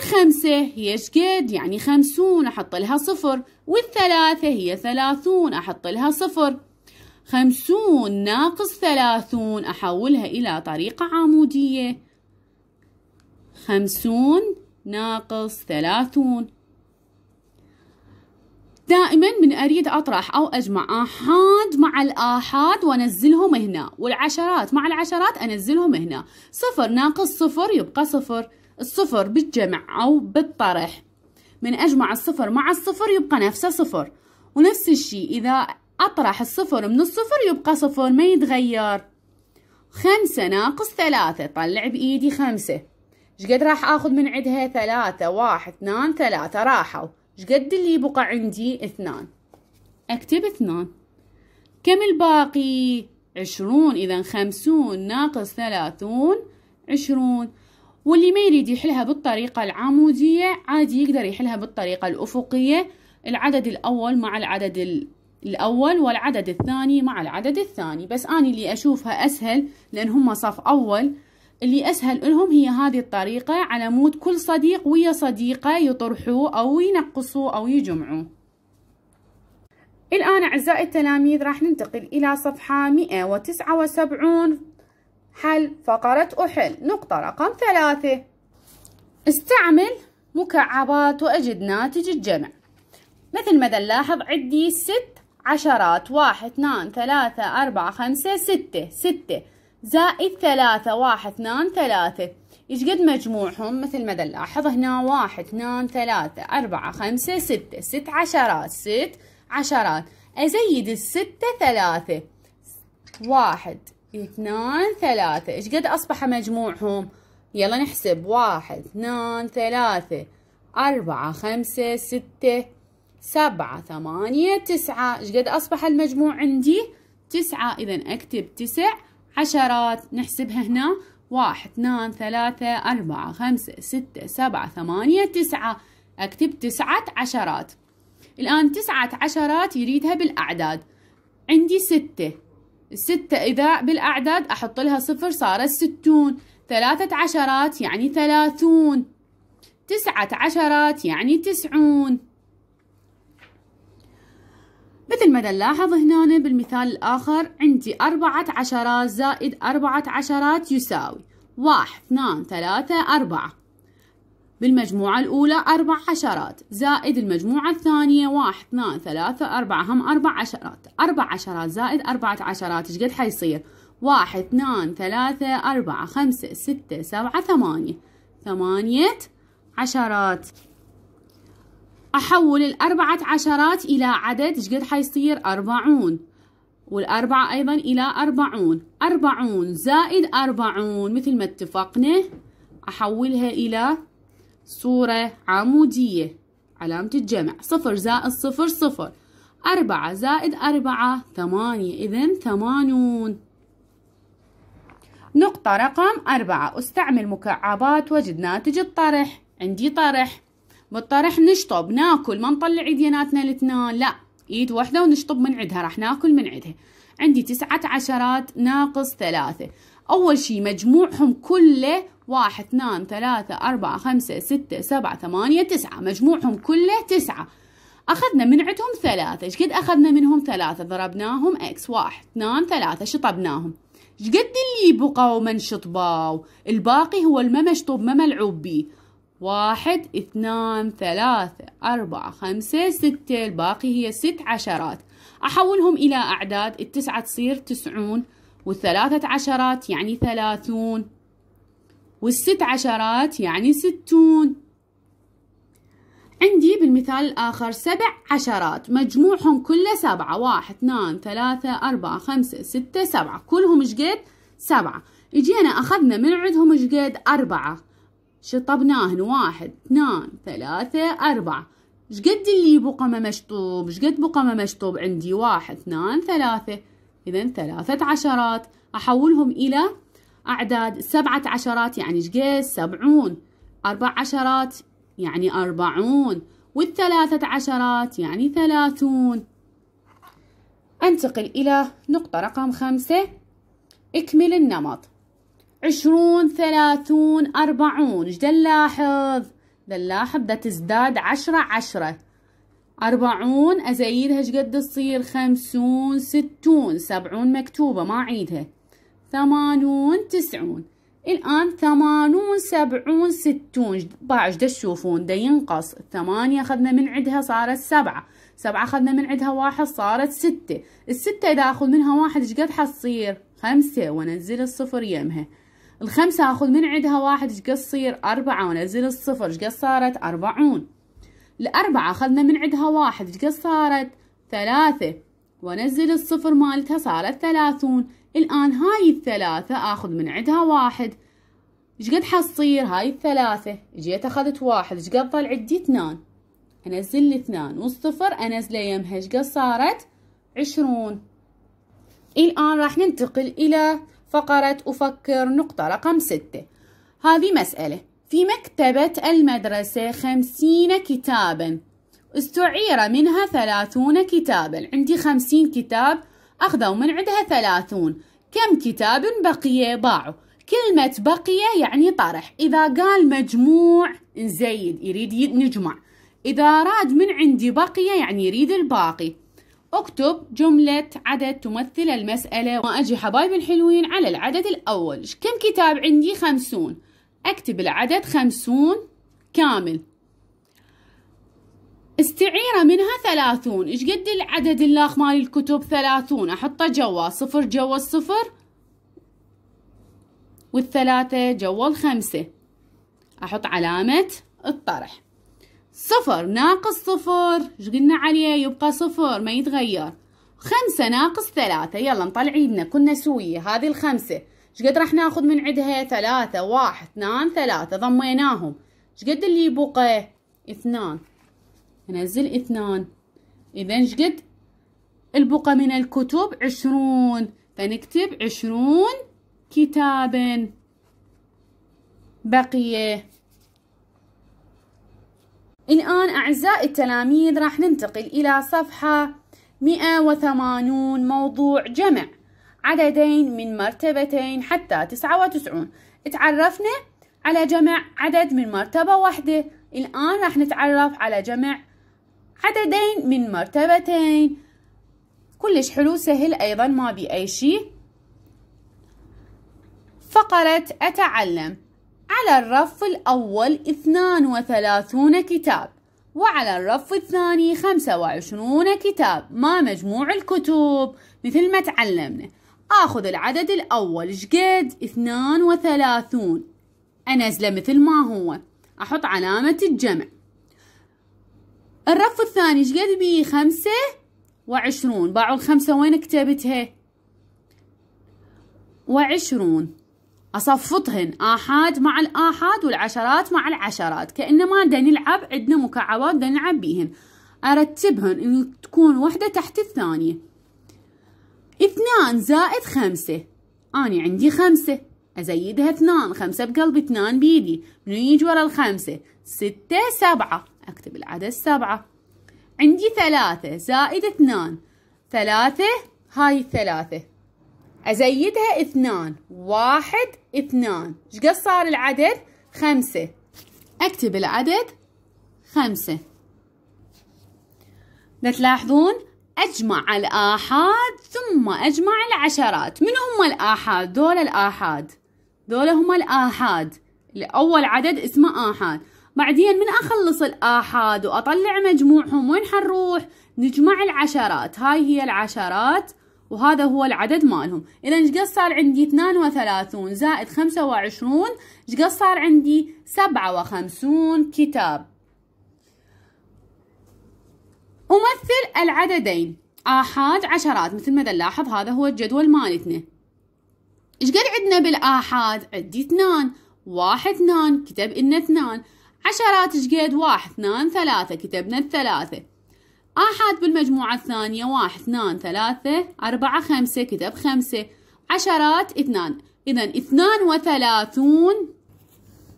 الخمسة هي شقد يعني خمسون أحط لها صفر والثلاثة هي ثلاثون أحط لها صفر خمسون ناقص ثلاثون أحولها إلى طريقة عمودية خمسون ناقص ثلاثون دائما من أريد أطرح أو أجمع آحاد مع الآحاد وأنزلهم هنا والعشرات مع العشرات أنزلهم هنا صفر ناقص صفر يبقى صفر الصفر بالجمع أو بالطرح من أجمع الصفر مع الصفر يبقى نفسه صفر ونفس الشيء إذا أطرح الصفر من الصفر يبقى صفر ما يتغير خمسة ناقص ثلاثة طلع بإيدي خمسة شقد راح آخذ من عدها ثلاثة واحد اثنان ثلاثة راحوا شقد اللي يبقى عندي اثنان أكتب اثنان كم الباقي؟ عشرون إذا خمسون ناقص ثلاثون عشرون واللي ما يريد يحلها بالطريقة العمودية عادي يقدر يحلها بالطريقة الأفقية العدد الأول مع العدد الأول والعدد الثاني مع العدد الثاني بس أنا اللي أشوفها أسهل لأن هم صف أول اللي أسهل لهم هي هذه الطريقة على مود كل صديق ويا صديقة يطرحوه أو ينقصوه أو يجمعوه الآن أعزائي التلاميذ راح ننتقل إلى صفحة 179 حل فقرة أحل نقطة رقم ثلاثة استعمل مكعبات وأجد ناتج الجمع مثل ما نلاحظ عندي ست عشرات واحد اثنان ثلاثة أربعة خمسة ستة ستة زائد ثلاثة واحد اثنان ثلاثة إيش قد مجموعهم مثل ما نلاحظ هنا واحد اثنان ثلاثة أربعة خمسة ستة ست عشرات ست عشرات أزيد الستة ثلاثة واحد اثنان ثلاثة ايش قد اصبح مجموعهم يلا نحسب واحد اثنان ثلاثة أربعة خمسة ستة سبعة ثمانية تسعة ايش قد اصبح المجموع عندي تسعة اذا اكتب تسع عشرات نحسبها هنا واحد اثنان ثلاثة أربعة خمسة ستة سبعة ثمانية تسعة أكتب تسعة عشرات الآن تسعة عشرات يريدها بالأعداد عندي ستة ستة إذا بالأعداد أحط لها صفر صارت ستون ثلاثة عشرات يعني ثلاثون تسعة عشرات يعني تسعون مثل ما نلاحظ هنا بالمثال الآخر عندي أربعة عشرات زائد أربعة عشرات يساوي واحد اثنان ثلاثة أربعة بالمجموعة الأولى أربع عشرات زائد المجموعة الثانية واحد اثنان ثلاثة أربعة هم أربع عشرات أربع عشرات زائد أربعة عشرات إيش قد حيصير واحد اثنان ثلاثة أربعة خمسة ستة سبعة ثمانية ثمانية عشرات أحول الأربعة عشرات إلى عدد إيش قد حيصير أربعون والأربعة أيضا إلى أربعون أربعون زائد أربعون مثل ما اتفقنا أحولها إلى صورة عمودية علامة الجمع صفر زائد صفر صفر أربعة زائد أربعة ثمانية إذن ثمانون نقطة رقم أربعة استعمل مكعبات وجد ناتج الطرح عندي طرح بالطرح نشطب ناكل ما نطلع ايديناتنا الاثنان لا ايد واحدة ونشطب من عندها راح ناكل من عندها عندي تسعة عشرات ناقص ثلاثة أول شي مجموعهم كله واحد اثنان ثلاثة أربعة خمسة ستة سبعة ثمانية تسعة مجموعهم كله تسعة أخذنا من عندهم ثلاثة شقد أخذنا منهم ثلاثة ضربناهم إكس واحد اثنان ثلاثة شطبناهم شقد اللي بقوا من شطباو الباقي هو الممشطوب ما ملعوب بيه واحد اثنان ثلاثة أربعة خمسة ستة الباقي هي ست عشرات أحولهم إلى أعداد التسعة تصير تسعون والثلاثة عشرات يعني ثلاثون والست عشرات يعني ستون عندي بالمثال الآخر سبع عشرات مجموعهم كله سبعة واحد اثنان ثلاثة أربعة خمسة ستة سبعة كلهم شقد سبعة اجينا أخذنا من عندهم شقد أربعة شطبناهن واحد اثنان ثلاثة أربعة شقد اللي بقمة مشطوب شقد بقمة مشطوب عندي واحد اثنان ثلاثة إذا ثلاثة عشرات أحولهم إلى أعداد سبعة عشرات يعني شقيس سبعون أربع عشرات يعني أربعون والثلاثة عشرات يعني ثلاثون أنتقل إلى نقطة رقم خمسة اكمل النمط عشرون ثلاثون أربعون ايش نلاحظ نلاحظ دا تزداد عشرة عشرة أربعون أزيدها ايش قد تصير خمسون ستون سبعون مكتوبة ما عيدها ثمانون تسعون الآن ثمانون سبعون ستون باعش دا تشوفون دا ينقص ثمانية أخذنا من عندها صارت سبعة سبعة أخذنا من عندها واحد صارت ستة الستة إذا أخذ منها واحد إيش قد حتصير خمسة وأنزل الصفر يمها الخمسة أخذ من عندها واحد إيش قد صير أربعة وأنزل الصفر إيش قد صارت أربعون الأربعة أخذنا من عندها واحد إيش قد صارت ثلاثة وانزل الصفر مالتها صارت ثلاثون الآن هاي الثلاثة آخذ من عندها واحد شقد حصير هاي الثلاثة جيت أخذت واحد شقد ظل عندي اثنان أنزل الاثنان والصفر أنزله يمها شقد صارت عشرون الآن راح ننتقل إلى فقرة أفكر نقطة رقم ستة هذه مسألة في مكتبة المدرسة خمسين كتاباً استعير منها ثلاثون كتابا عندي خمسين كتاب أخذوا من عندها ثلاثون كم كتاب بقي باعوا كلمة بقية يعني طرح إذا قال مجموع نزيد يريد نجمع إذا راد من عندي بقية يعني يريد الباقي اكتب جملة عدد تمثل المسألة وأجي حبايب الحلوين على العدد الأول كم كتاب عندي خمسون أكتب العدد خمسون كامل استعيرة منها ثلاثون إيش قد العدد اللاخ مال الكتب ثلاثون أحطه جوا صفر جوا الصفر والثلاثة جوا الخمسة أحط علامة الطرح صفر ناقص صفر إيش قلنا عليه يبقى صفر ما يتغير خمسة ناقص ثلاثة يلا نطلع عيدنا كنا سوية هذه الخمسة إيش قد راح ناخذ من عدها ثلاثة واحد اثنان ثلاثة ضميناهم إيش قد اللي يبقى اثنان ننزل اثنان إذا شقد البقى من الكتب عشرون فنكتب عشرون كتابا بقية الآن أعزائي التلاميذ راح ننتقل إلى صفحة 180 موضوع جمع عددين من مرتبتين حتى 99 تعرفنا على جمع عدد من مرتبة واحدة الآن راح نتعرف على جمع عددين من مرتبتين كلش حلو سهل أيضا ما بي اي شيء فقرة أتعلم على الرف الأول 32 كتاب وعلى الرف الثاني 25 كتاب ما مجموع الكتب مثل ما تعلمنا آخذ العدد الأول شقد 32 أنزله مثل ما هو أحط علامة الجمع الرف الثاني ايش قد بيه خمسة وعشرون باعوا الخمسة وين كتبتها وعشرون أصفطهن آحاد مع الآحاد والعشرات مع العشرات كأنما دا نلعب عندنا مكعبات دا نلعب بيهن أرتبهن إن تكون وحدة تحت الثانية اثنان زائد خمسة أني عندي خمسة أزيدها اثنان خمسة بقلب اثنان بيدي منو يجي ورا الخمسة ستة سبعة أكتب العدد سبعة عندي ثلاثة زائد اثنان ثلاثة هاي الثلاثة أزيدها اثنان واحد اثنان شقد صار العدد خمسة أكتب العدد خمسة تلاحظون أجمع الآحاد ثم أجمع العشرات من هم الآحاد؟ دول الآحاد دول هم الآحاد الأول عدد اسمه آحاد بعدين من اخلص الاحاد واطلع مجموعهم وين حنروح نجمع العشرات هاي هي العشرات وهذا هو العدد مالهم اذا ايش قد صار عندي 32 زائد 25 ايش قد صار عندي 57 كتاب امثل العددين احاد عشرات مثل ما نلاحظ هذا هو الجدول مالتنا ايش قد عندنا بالاحاد عندي 2 واحد 2 كتب لنا 2 عشرات شقد واحد اثنان ثلاثة كتبنا الثلاثة أحد بالمجموعة الثانية واحد اثنان ثلاثة أربعة خمسة كتب خمسة عشرات اثنان إذا اثنان وثلاثون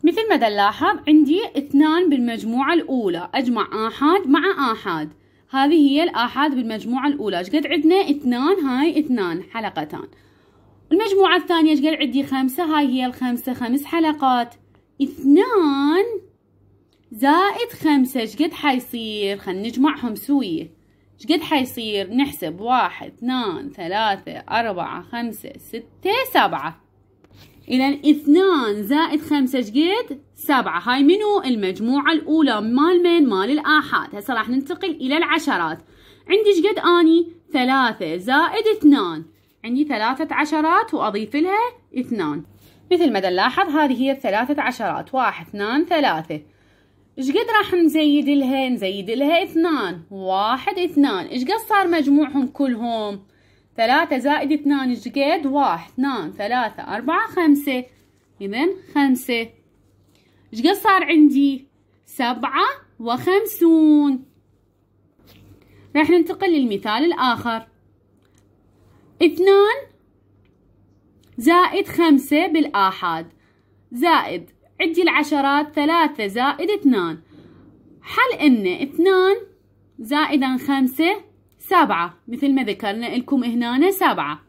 مثل ما نلاحظ عندي اثنان بالمجموعة الأولى أجمع آحاد مع آحاد هذه هي الآحاد بالمجموعة الأولى قد عندنا اثنان هاي اثنان حلقتان المجموعة الثانية قد عندي خمسة هاي هي الخمسة خمس حلقات اثنان زائد خمسة شقد حيصير خل نجمعهم سوية شقد حيصير نحسب واحد اثنان ثلاثة أربعة خمسة ستة سبعة إذا اثنان زائد خمسة شقد سبعة هاي منو المجموعة الأولى مال من مال الآحاد هسه راح ننتقل إلى العشرات عندي شقد أني ثلاثة زائد اثنان عندي ثلاثة عشرات وأضيف لها اثنان مثل ما نلاحظ هذه هي الثلاثة عشرات واحد اثنان ثلاثة قد راح نزيد لها نزيد لها اثنان واحد اثنان قد صار مجموعهم كلهم ثلاثة زائد اثنان قد؟ واحد اثنان ثلاثة أربعة خمسة إذا خمسة قد صار عندي سبعة وخمسون راح ننتقل للمثال الآخر اثنان زائد خمسة بالآحاد زائد عندي العشرات ثلاثة زائد اثنان حل ان اثنان زائدا خمسة سبعة مثل ما ذكرنا لكم هنا سبعة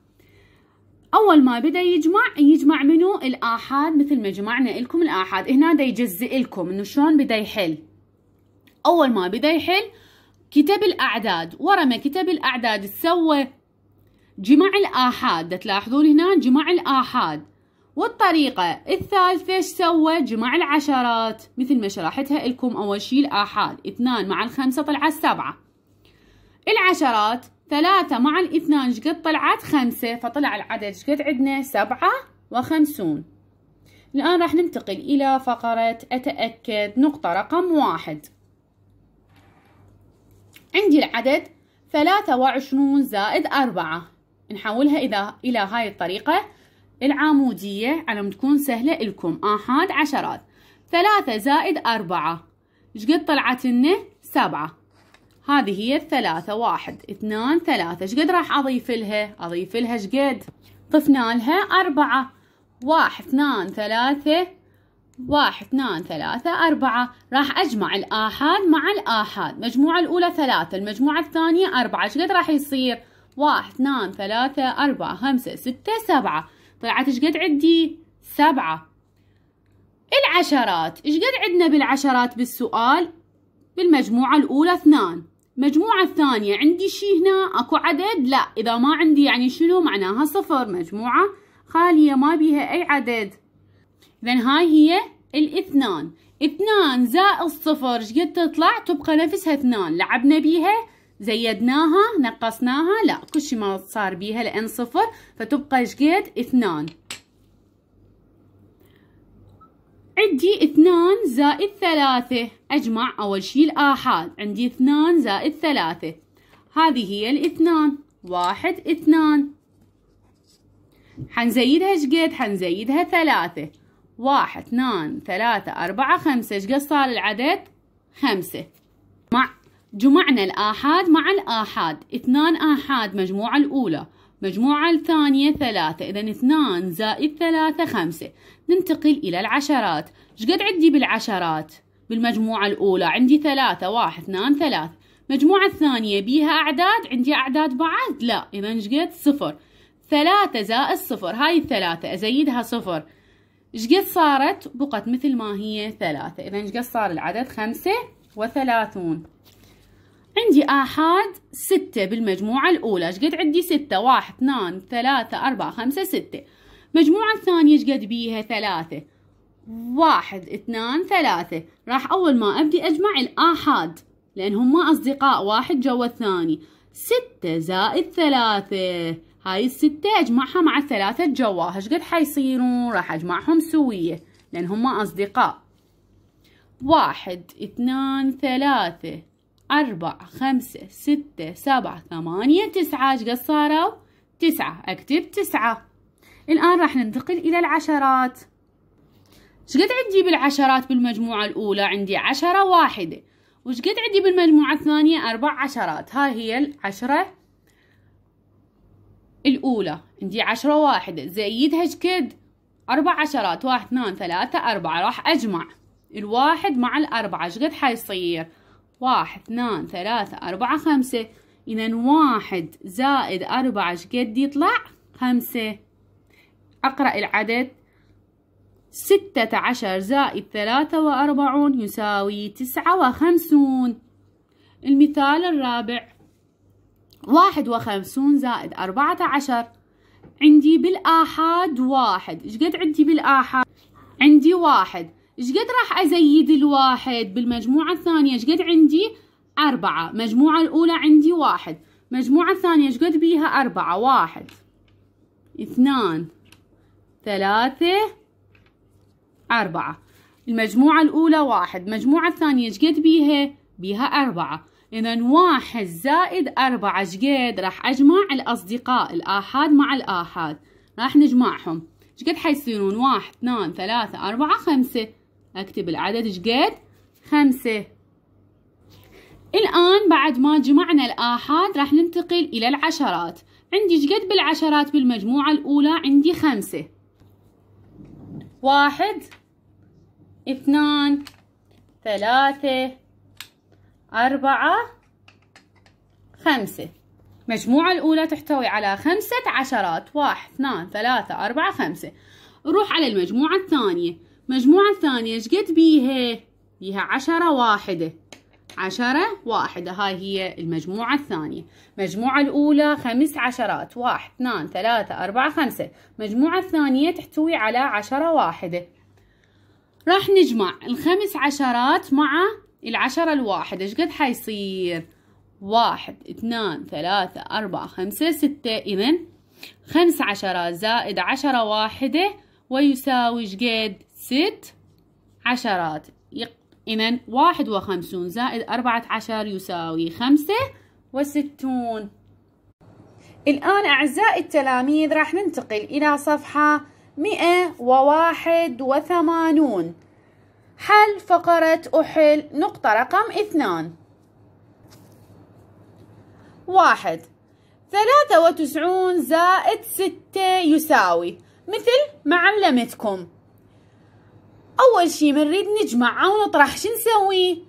أول ما بدأ يجمع يجمع منو الآحاد مثل ما جمعنا لكم الآحاد هنا دا يجزئ لكم إنه شلون بدأ يحل أول ما بدأ يحل كتب الأعداد ورا ما كتب الأعداد سوى جمع الآحاد تلاحظون هنا جمع الآحاد والطريقة الثالثة ايش سوى جمع العشرات مثل ما شرحتها لكم أول شي الآحاد اثنان مع الخمسة طلعت سبعة العشرات ثلاثة مع الاثنان شقد طلعت خمسة فطلع العدد شقد عندنا سبعة وخمسون الآن راح ننتقل إلى فقرة أتأكد نقطة رقم واحد عندي العدد ثلاثة وعشرون زائد أربعة نحولها اذا إلى هاي الطريقة العامودية على تكون سهلة إلكم آحاد عشرات ثلاثة زائد أربعة شقد طلعت لنا سبعة هذه هي الثلاثة واحد اثنان ثلاثة شقد راح أضيف لها أضيف لها شقد ضفنا لها أربعة واحد اثنان ثلاثة واحد اثنان ثلاثة أربعة راح أجمع الآحاد مع الآحاد المجموعة الأولى ثلاثة المجموعة الثانية أربعة شقد راح يصير واحد اثنان ثلاثة أربعة خمسة ستة سبعة طلعت ايش قد عندي سبعة العشرات ايش قد عندنا بالعشرات بالسؤال بالمجموعة الأولى اثنان مجموعة الثانية عندي شي هنا أكو عدد لا إذا ما عندي يعني شنو معناها صفر مجموعة خالية ما بيها أي عدد إذا هاي هي الاثنان اثنان زائد صفر ايش قد تطلع تبقى نفسها اثنان لعبنا بيها زيدناها نقصناها لا كل شي ما صار بيها لان صفر فتبقى شقد اثنان عندي اثنان زائد ثلاثة اجمع اول شي الاحاد عندي اثنان زائد ثلاثة هذه هي الاثنان واحد اثنان حنزيدها شقد حنزيدها ثلاثة واحد اثنان ثلاثة أربعة خمسة شقد صار العدد خمسة مع جمعنا الآحاد مع الآحاد اثنان آحاد مجموعة الأولى مجموعة الثانية ثلاثة إذا اثنان زائد ثلاثة خمسة ننتقل إلى العشرات شقد عندي بالعشرات بالمجموعة الأولى عندي ثلاثة واحد اثنان ثلاثة مجموعة الثانية بيها أعداد عندي أعداد بعد لا إذا شقد صفر ثلاثة زائد صفر هاي الثلاثة أزيدها صفر شقد صارت بقت مثل ما هي ثلاثة إذا شقد صار العدد خمسة وثلاثون عندي آحاد ستة بالمجموعة الأولى شقد عندي ستة واحد اثنان ثلاثة أربعة خمسة ستة المجموعة الثانية شقد بيها ثلاثة واحد اثنان ثلاثة راح أول ما أبدي أجمع الآحاد لأن هما أصدقاء واحد جوا الثاني ستة زائد ثلاثة هاي الستة أجمعها مع الثلاثة جواها شقد حيصيرون راح أجمعهم سوية لأن هما أصدقاء واحد اثنان ثلاثة أربعة خمسة ستة سبعة ثمانية تسعة ايش قد صاروا؟ تسعة أكتب تسعة الآن راح ننتقل إلى العشرات ايش قد عندي بالعشرات بالمجموعة الأولى؟ عندي عشرة واحدة وإيش قد عندي بالمجموعة الثانية؟ أربع عشرات هاي هي العشرة الأولى عندي عشرة واحدة زيدها ايش قد؟ أربع عشرات واحد اثنان ثلاثة أربعة راح أجمع الواحد مع الأربعة ايش قد حيصير؟ واحد اثنان ثلاثة أربعة خمسة إذا واحد زائد أربعة شقد يطلع خمسة أقرأ العدد ستة عشر زائد ثلاثة وأربعون يساوي تسعة وخمسون المثال الرابع واحد وخمسون زائد أربعة عشر عندي بالآحاد واحد شقد عندي بالآحاد عندي واحد ايش قد راح ازيد الواحد بالمجموعة الثانية ايش قد عندي أربعة مجموعة الأولى عندي واحد مجموعة الثانية ايش قد بيها أربعة واحد اثنان ثلاثة أربعة المجموعة الأولى واحد مجموعة الثانية ايش قد بيها بيها أربعة إذا واحد زائد أربعة ايش قد راح أجمع الأصدقاء الآحاد مع الآحاد راح نجمعهم ايش قد حيصيرون واحد اثنان ثلاثة أربعة خمسة اكتب العدد شقد خمسة الآن بعد ما جمعنا الآحاد راح ننتقل إلى العشرات عندي شقد بالعشرات بالمجموعة الأولى عندي خمسة واحد اثنان ثلاثة أربعة خمسة المجموعة الأولى تحتوي على خمسة عشرات واحد اثنان ثلاثة أربعة خمسة نروح على المجموعة الثانية مجموعة ثانية شقد بيها بيها عشرة واحدة عشرة واحدة هاي هي المجموعة الثانية المجموعة الأولى خمس عشرات واحد اثنان ثلاثة أربعة خمسة المجموعة الثانية تحتوي على عشرة واحدة راح نجمع الخمس عشرات مع العشرة الواحدة شقد حيصير واحد اثنان ثلاثة أربعة خمسة ستة إذن خمس عشرات زائد عشرة واحدة ويساوي شقد ست عشرات إذا واحد وخمسون زائد أربعة عشر يساوي خمسة وستون الآن أعزائي التلاميذ راح ننتقل إلى صفحة مئة وواحد وثمانون حل فقرة أحل نقطة رقم اثنان واحد ثلاثة وتسعون زائد ستة يساوي مثل ما علمتكم أول شي منريد نجمع ونطرح شو نسوي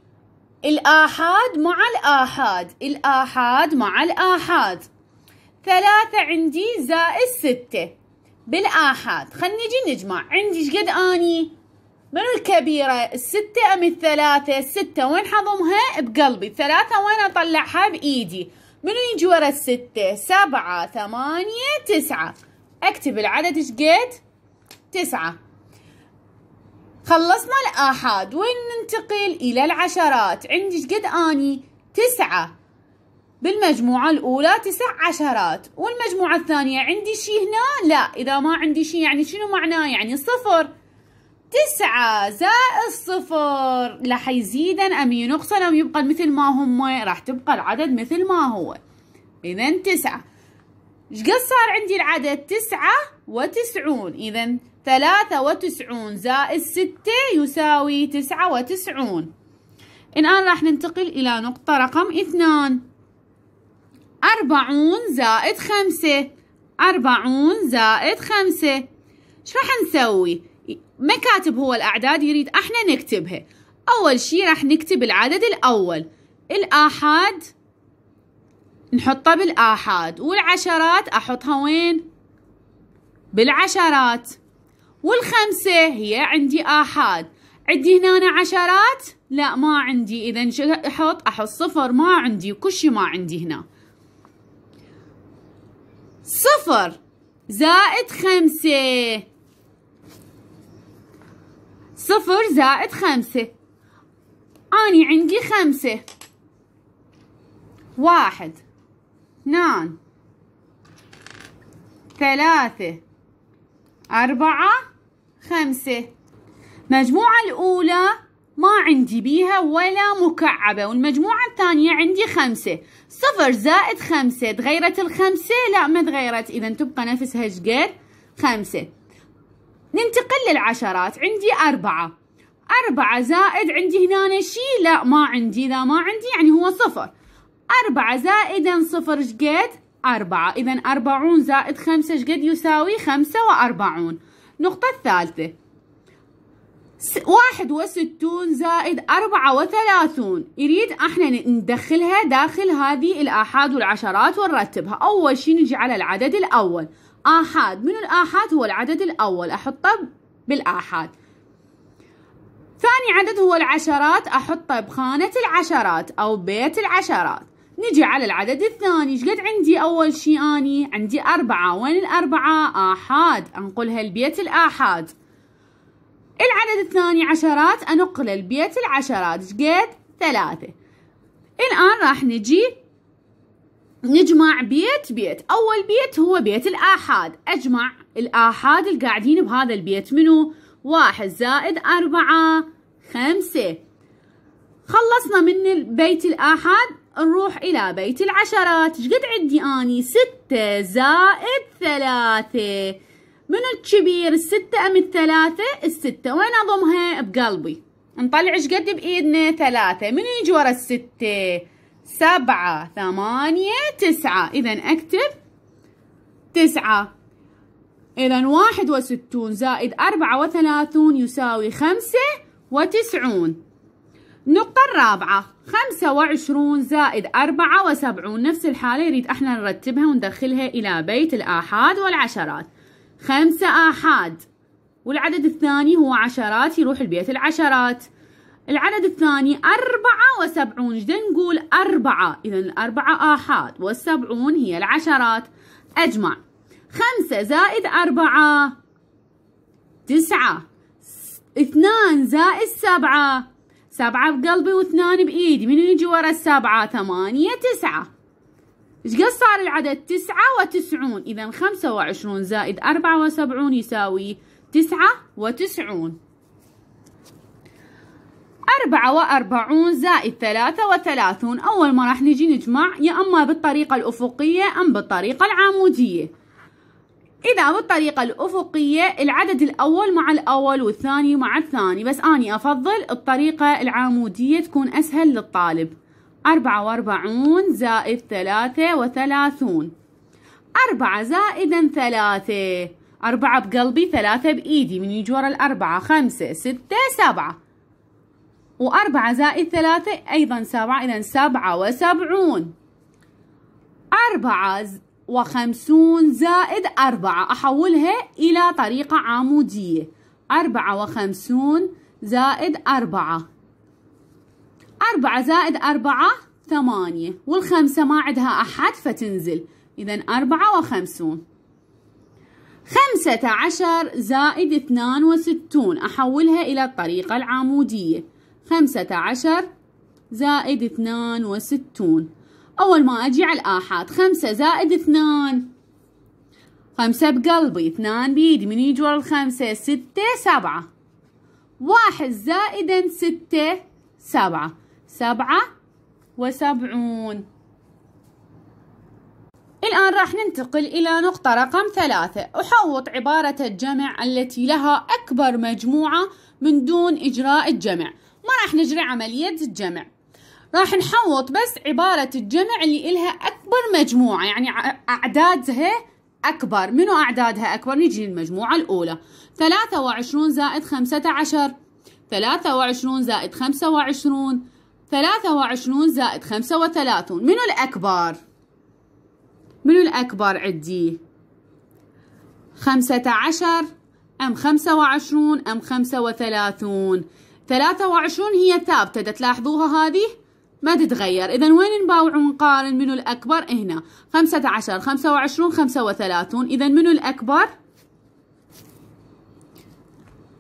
الآحاد مع الآحاد الآحاد مع الآحاد ثلاثة عندي زائد ستة بالآحاد خلينا نجي نجمع عندي شقد أني منو الكبيرة الستة أم الثلاثة الستة وين حضمها بقلبي الثلاثة وين أطلعها بإيدي منو يجي ورا الستة سبعة ثمانية تسعة أكتب العدد شقد تسعة خلصنا الآحاد وين ننتقل إلى العشرات عندي قد أني تسعة بالمجموعة الأولى تسع عشرات والمجموعة الثانية عندي شي هنا لا إذا ما عندي شي يعني شنو معناه يعني صفر تسعة زائد صفر راح يزيدا أم ينقصا أم يبقى مثل ما هم راح تبقى العدد مثل ما هو إذا تسعة شقد صار عندي العدد تسعة وتسعون إذا ثلاثة وتسعون زائد ستة يساوي تسعة وتسعون الآن راح ننتقل إلى نقطة رقم اثنان أربعون زائد خمسة أربعون زائد خمسة شو راح نسوي؟ ما كاتب هو الأعداد يريد احنا نكتبها أول شي راح نكتب العدد الأول الآحاد نحطه بالآحاد والعشرات أحطها وين؟ بالعشرات والخمسة هي عندي آحاد عندي هنا عشرات لا ما عندي إذا شو أحط أحط صفر ما عندي كل شيء ما عندي هنا صفر زائد خمسة صفر زائد خمسة أني عندي خمسة واحد اثنان ثلاثة أربعة خمسة مجموعة الأولى ما عندي بيها ولا مكعبة والمجموعة الثانية عندي خمسة صفر زائد خمسة تغيرت الخمسة لا ما تغيرت إذا تبقى نفسها شقد خمسة ننتقل للعشرات عندي أربعة أربعة زائد عندي هنا شي لا ما عندي إذا ما عندي يعني هو صفر أربعة زائدا صفر شقد أربعة إذا أربعون زائد خمسة شقد يساوي خمسة وأربعون النقطة الثالثة واحد وستون زائد أربعة وثلاثون يريد احنا ندخلها داخل هذه الآحاد والعشرات ونرتبها أول شي نجي على العدد الأول آحاد من الآحاد هو العدد الأول أحطه بالآحاد ثاني عدد هو العشرات أحطه بخانة العشرات أو بيت العشرات نجي على العدد الثاني ايش قد عندي اول شيء اني عندي اربعة وين الاربعة احاد انقلها لبيت الاحاد العدد الثاني عشرات انقل لبيت العشرات ايش قد ثلاثة الان راح نجي نجمع بيت بيت اول بيت هو بيت الاحاد اجمع الاحاد القاعدين بهذا البيت منو واحد زائد أربعة خمسة خلصنا من البيت الآحاد نروح إلى بيت العشرات شقد عندي أني ستة زائد ثلاثة من الكبير الستة أم الثلاثة الستة وين أضمها بقلبي نطلع شقد بإيدنا ثلاثة من يجي ورا الستة سبعة ثمانية تسعة إذا أكتب تسعة إذا واحد وستون زائد أربعة وثلاثون يساوي خمسة وتسعون النقطة الرابعة خمسة وعشرون زائد أربعة وسبعون نفس الحالة يريد احنا نرتبها وندخلها إلى بيت الآحاد والعشرات خمسة آحاد والعدد الثاني هو عشرات يروح البيت العشرات العدد الثاني أربعة وسبعون جدا نقول أربعة إذا الأربعة آحاد والسبعون هي العشرات أجمع خمسة زائد أربعة تسعة اثنان زائد سبعة سبعة بقلبي واثنان بإيدي منو يجي ورا السبعة ثمانية تسعة ايش قد صار العدد تسعة وتسعون إذا خمسة وعشرون زائد أربعة وسبعون يساوي تسعة وتسعون أربعة وأربعون زائد ثلاثة وثلاثون أول ما راح نجي نجمع يا أما بالطريقة الأفقية أم بالطريقة العمودية إذا بالطريقة الأفقية العدد الأول مع الأول والثاني مع الثاني بس أني أفضل الطريقة العمودية تكون أسهل للطالب أربعة وأربعون زائد ثلاثة وثلاثون أربعة زائدا ثلاثة أربعة بقلبي ثلاثة بإيدي من يجي ورا الأربعة خمسة ستة سبعة وأربعة زائد ثلاثة أيضا سبعة إذا سبعة وسبعون أربعة وخمسون زائد أربعة أحولها إلى طريقة عمودية أربعة وخمسون زائد أربعة أربعة زائد أربعة ثمانية والخمسة ما عندها أحد فتنزل إذا أربعة وخمسون خمسة عشر زائد اثنان وستون أحولها إلى الطريقة العمودية خمسة عشر زائد اثنان وستون أول ما أجي على الآحاد خمسة زائد اثنان خمسة بقلبي اثنان بيدي من يجي ورا الخمسة ستة سبعة واحد زائدا ستة سبعة سبعة وسبعون الآن راح ننتقل إلى نقطة رقم ثلاثة أحوط عبارة الجمع التي لها أكبر مجموعة من دون إجراء الجمع ما راح نجري عملية الجمع راح نحوط بس عبارة الجمع اللي إلها أكبر مجموعة يعني أعدادها أكبر منو أعدادها أكبر نجي للمجموعة الأولى ثلاثة وعشرون زائد خمسة عشر ثلاثة وعشرون زائد خمسة وعشرون ثلاثة وعشرون زائد خمسة وثلاثون منو الأكبر منو الأكبر عدي خمسة عشر أم خمسة وعشرون أم خمسة وثلاثون ثلاثة وعشرون هي ثابتة تلاحظوها هذه ما تتغير إذا وين نباوع ونقارن منو الأكبر هنا خمسة عشر خمسة وعشرون خمسة وثلاثون إذا منو الأكبر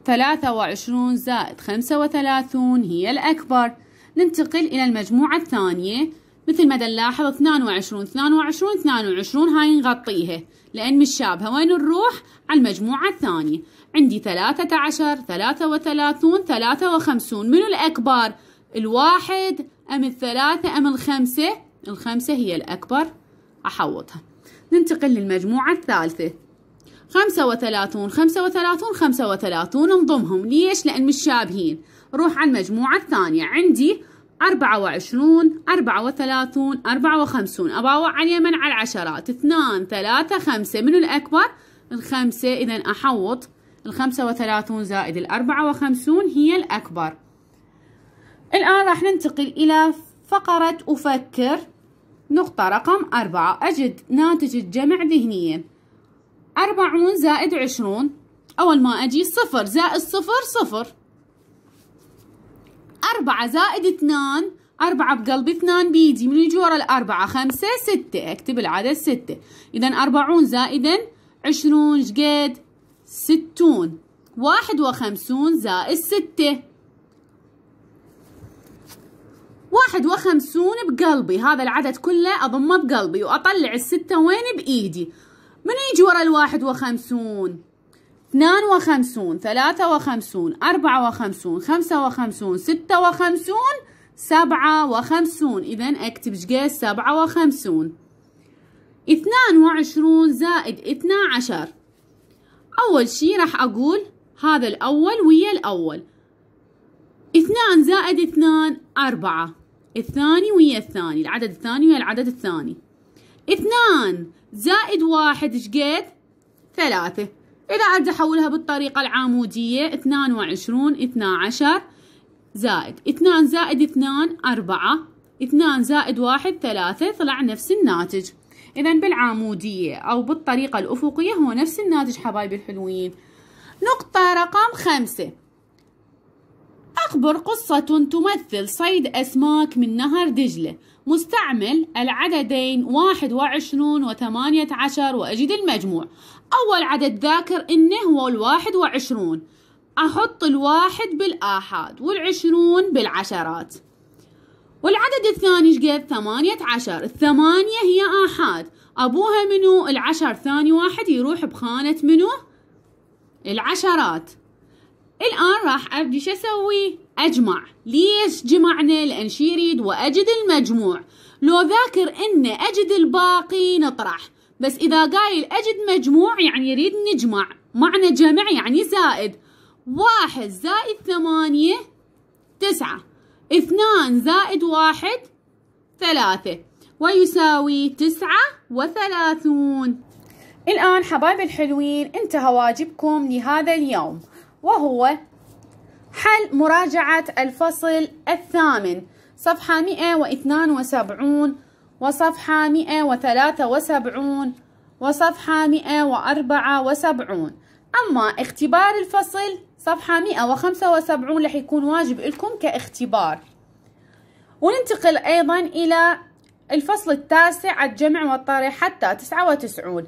ثلاثة وعشرون زائد خمسة وثلاثون هي الأكبر ننتقل إلى المجموعة الثانية مثل ما نلاحظ اثنان اثنان وعشرون وعشرون اثنان وعشرون هاي نغطيها لأن مش شابها وين نروح على المجموعة الثانية عندي ثلاثة ثلاثة عشر وثلاثون ثلاثة وخمسون منو الأكبر الواحد أم الثلاثة أم الخمسة الخمسة هي الأكبر أحوطها ننتقل للمجموعة الثالثة خمسة وثلاثون خمسة وثلاثون خمسة وثلاثون انضمهم ليش لأن متشابهين روح على المجموعة الثانية عندي أربعة وعشرون أربعة وثلاثون أربعة وخمسون أباوع على اليمن على العشرات اثنان ثلاثة خمسة من الأكبر الخمسة إذا أحوط الخمسة وثلاثون زائد الأربعة وخمسون هي الأكبر الآن راح ننتقل إلى فقرة أفكر نقطة رقم أربعة أجد ناتج الجمع ذهنيا أربعون زائد عشرون أول ما أجي صفر زائد صفر صفر أربعة زائد اثنان أربعة بقلب اثنان بيجي من يجي ورا الأربعة خمسة ستة أكتب العدد ستة إذا أربعون زائدا عشرون شقد ستون واحد وخمسون زائد ستة واحد وخمسون بقلبي هذا العدد كله أضمه بقلبي وأطلع الستة وين بإيدي من يجي ورا الواحد وخمسون اثنان وخمسون ثلاثة وخمسون أربعة وخمسون خمسة وخمسون ستة وخمسون سبعة وخمسون إذا أكتب شقيس سبعة وخمسون اثنان وعشرون زائد اثنا عشر أول شي راح أقول هذا الأول ويا الأول اثنان زائد اثنان أربعة الثاني ويا الثاني العدد الثاني ويا العدد الثاني اثنان زائد واحد شقد ثلاثة إذا أريد أحولها بالطريقة العمودية اثنان وعشرون اثنا عشر زائد اثنان زائد اثنان أربعة اثنان زائد واحد ثلاثة طلع نفس الناتج إذا بالعمودية أو بالطريقة الأفقية هو نفس الناتج حبايبي الحلوين نقطة رقم خمسة أخبر قصة تمثل صيد أسماك من نهر دجلة مستعمل العددين 21 و 18 وأجد المجموع أول عدد ذاكر إنه هو الواحد وعشرون أحط الواحد بالآحاد والعشرون بالعشرات والعدد الثاني شقد ثمانية عشر الثمانية هي آحاد أبوها منو العشر ثاني واحد يروح بخانة منو العشرات الآن راح أبدي شو أسوي؟ أجمع ليش جمعنا؟ لأن شي يريد وأجد المجموع لو ذاكر أن أجد الباقي نطرح بس إذا قايل أجد مجموع يعني يريد نجمع معنى جمع يعني زائد واحد زائد ثمانية تسعة اثنان زائد واحد ثلاثة ويساوي تسعة وثلاثون الآن حبايب الحلوين انتهى واجبكم لهذا اليوم وهو حل مراجعة الفصل الثامن صفحة 172 وصفحة 173 وصفحة 174 أما اختبار الفصل صفحة 175 رح يكون واجب لكم كاختبار وننتقل أيضا إلى الفصل التاسع الجمع والطرح حتى 99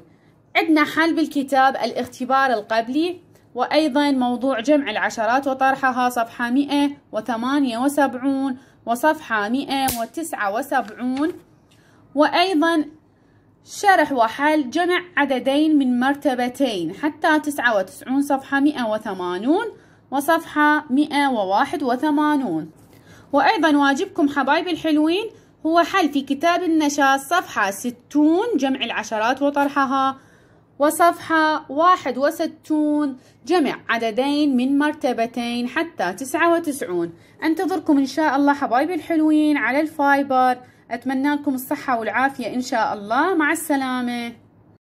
عندنا حل بالكتاب الاختبار القبلي وأيضا موضوع جمع العشرات وطرحها صفحة 178 وصفحة 179 وأيضا شرح وحل جمع عددين من مرتبتين حتى 99 صفحة 180 وصفحة 181 وأيضا واجبكم حبايب الحلوين هو حل في كتاب النشاط صفحة 60 جمع العشرات وطرحها وصفحة واحد وستون جمع عددين من مرتبتين حتى تسعة وتسعون أنتظركم إن شاء الله حبايبي الحلوين على الفايبر أتمنى لكم الصحة والعافية إن شاء الله مع السلامة